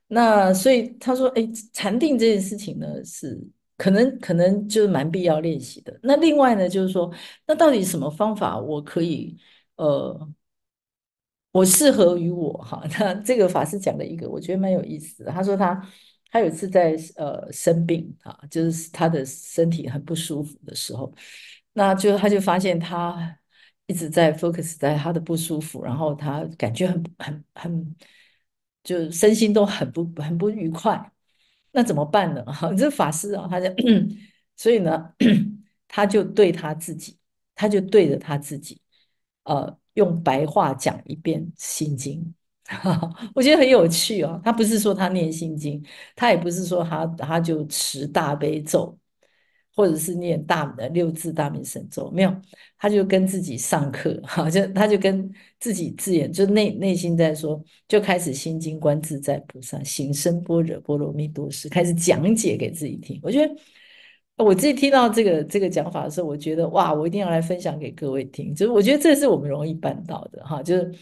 [SPEAKER 1] 那所以他说，哎，禅定这件事情呢，是可能可能就是蛮必要练习的。那另外呢，就是说，那到底什么方法我可以呃，我适合于我哈？*laughs* 那这个法师讲了一个，我觉得蛮有意思。的。他说他。他有一次在呃生病啊，就是他的身体很不舒服的时候，那就他就发现他一直在 focus 在他的不舒服，然后他感觉很很很，就身心都很不很不愉快，那怎么办呢？哈，*laughs* 这法师啊，他就所以呢，他就对他自己，他就对着他自己，呃，用白话讲一遍心经。*laughs* 我觉得很有趣哦，他不是说他念心经，他也不是说他他就持大悲咒，或者是念大的六字大明神咒，没有，他就跟自己上课，*laughs* 好，就他就跟自己自演，就内内心在说，就开始心经观自在菩萨行深般若波罗蜜多时，开始讲解给自己听。我觉得我自己听到这个这个讲法的时候，我觉得哇，我一定要来分享给各位听，就是我觉得这是我们容易办到的哈，就是。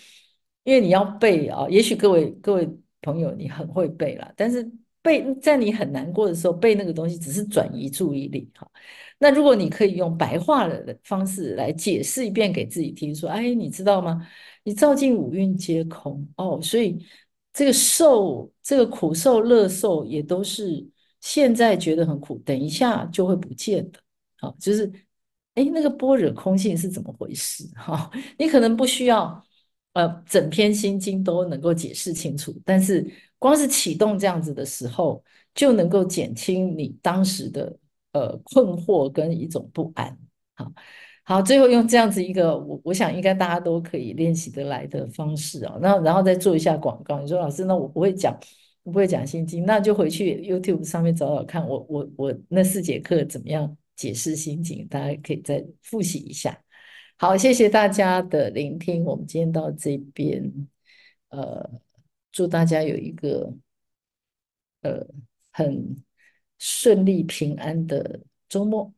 [SPEAKER 1] 因为你要背啊，也许各位各位朋友，你很会背了，但是背在你很难过的时候背那个东西，只是转移注意力哈。那如果你可以用白话的方式来解释一遍给自己听，说：“哎，你知道吗？你照进五蕴皆空哦，所以这个受，这个苦受、乐受也都是现在觉得很苦，等一下就会不见的。好，就是哎，那个般若空性是怎么回事？哈，你可能不需要。”呃，整篇心经都能够解释清楚，但是光是启动这样子的时候，就能够减轻你当时的呃困惑跟一种不安。好，好，最后用这样子一个我我想应该大家都可以练习得来的方式啊，那然后再做一下广告。你说老师，那我不会讲，我不会讲心经，那就回去 YouTube 上面找找看，我我我那四节课怎么样解释心经，大家可以再复习一下。好，谢谢大家的聆听。我们今天到这边，呃，祝大家有一个呃很顺利平安的周末。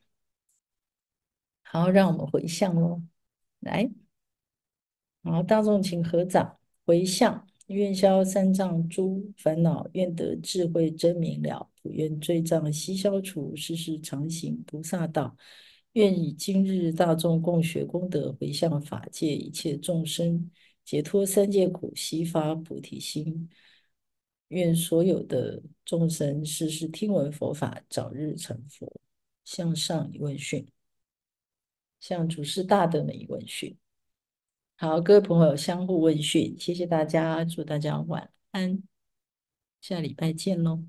[SPEAKER 1] 好，让我们回向喽。来，好，大众请合掌回向，愿消三藏诸烦恼，愿得智慧真明了，普愿罪障悉消除，世世常行菩萨道。愿以今日大众共学功德回向法界一切众生解脱三界苦，悉发菩提心。愿所有的众生世世听闻佛法，早日成佛。向上一问讯，向主事大德的一问讯。好，各位朋友相互问讯，谢谢大家，祝大家晚安，下礼拜见喽。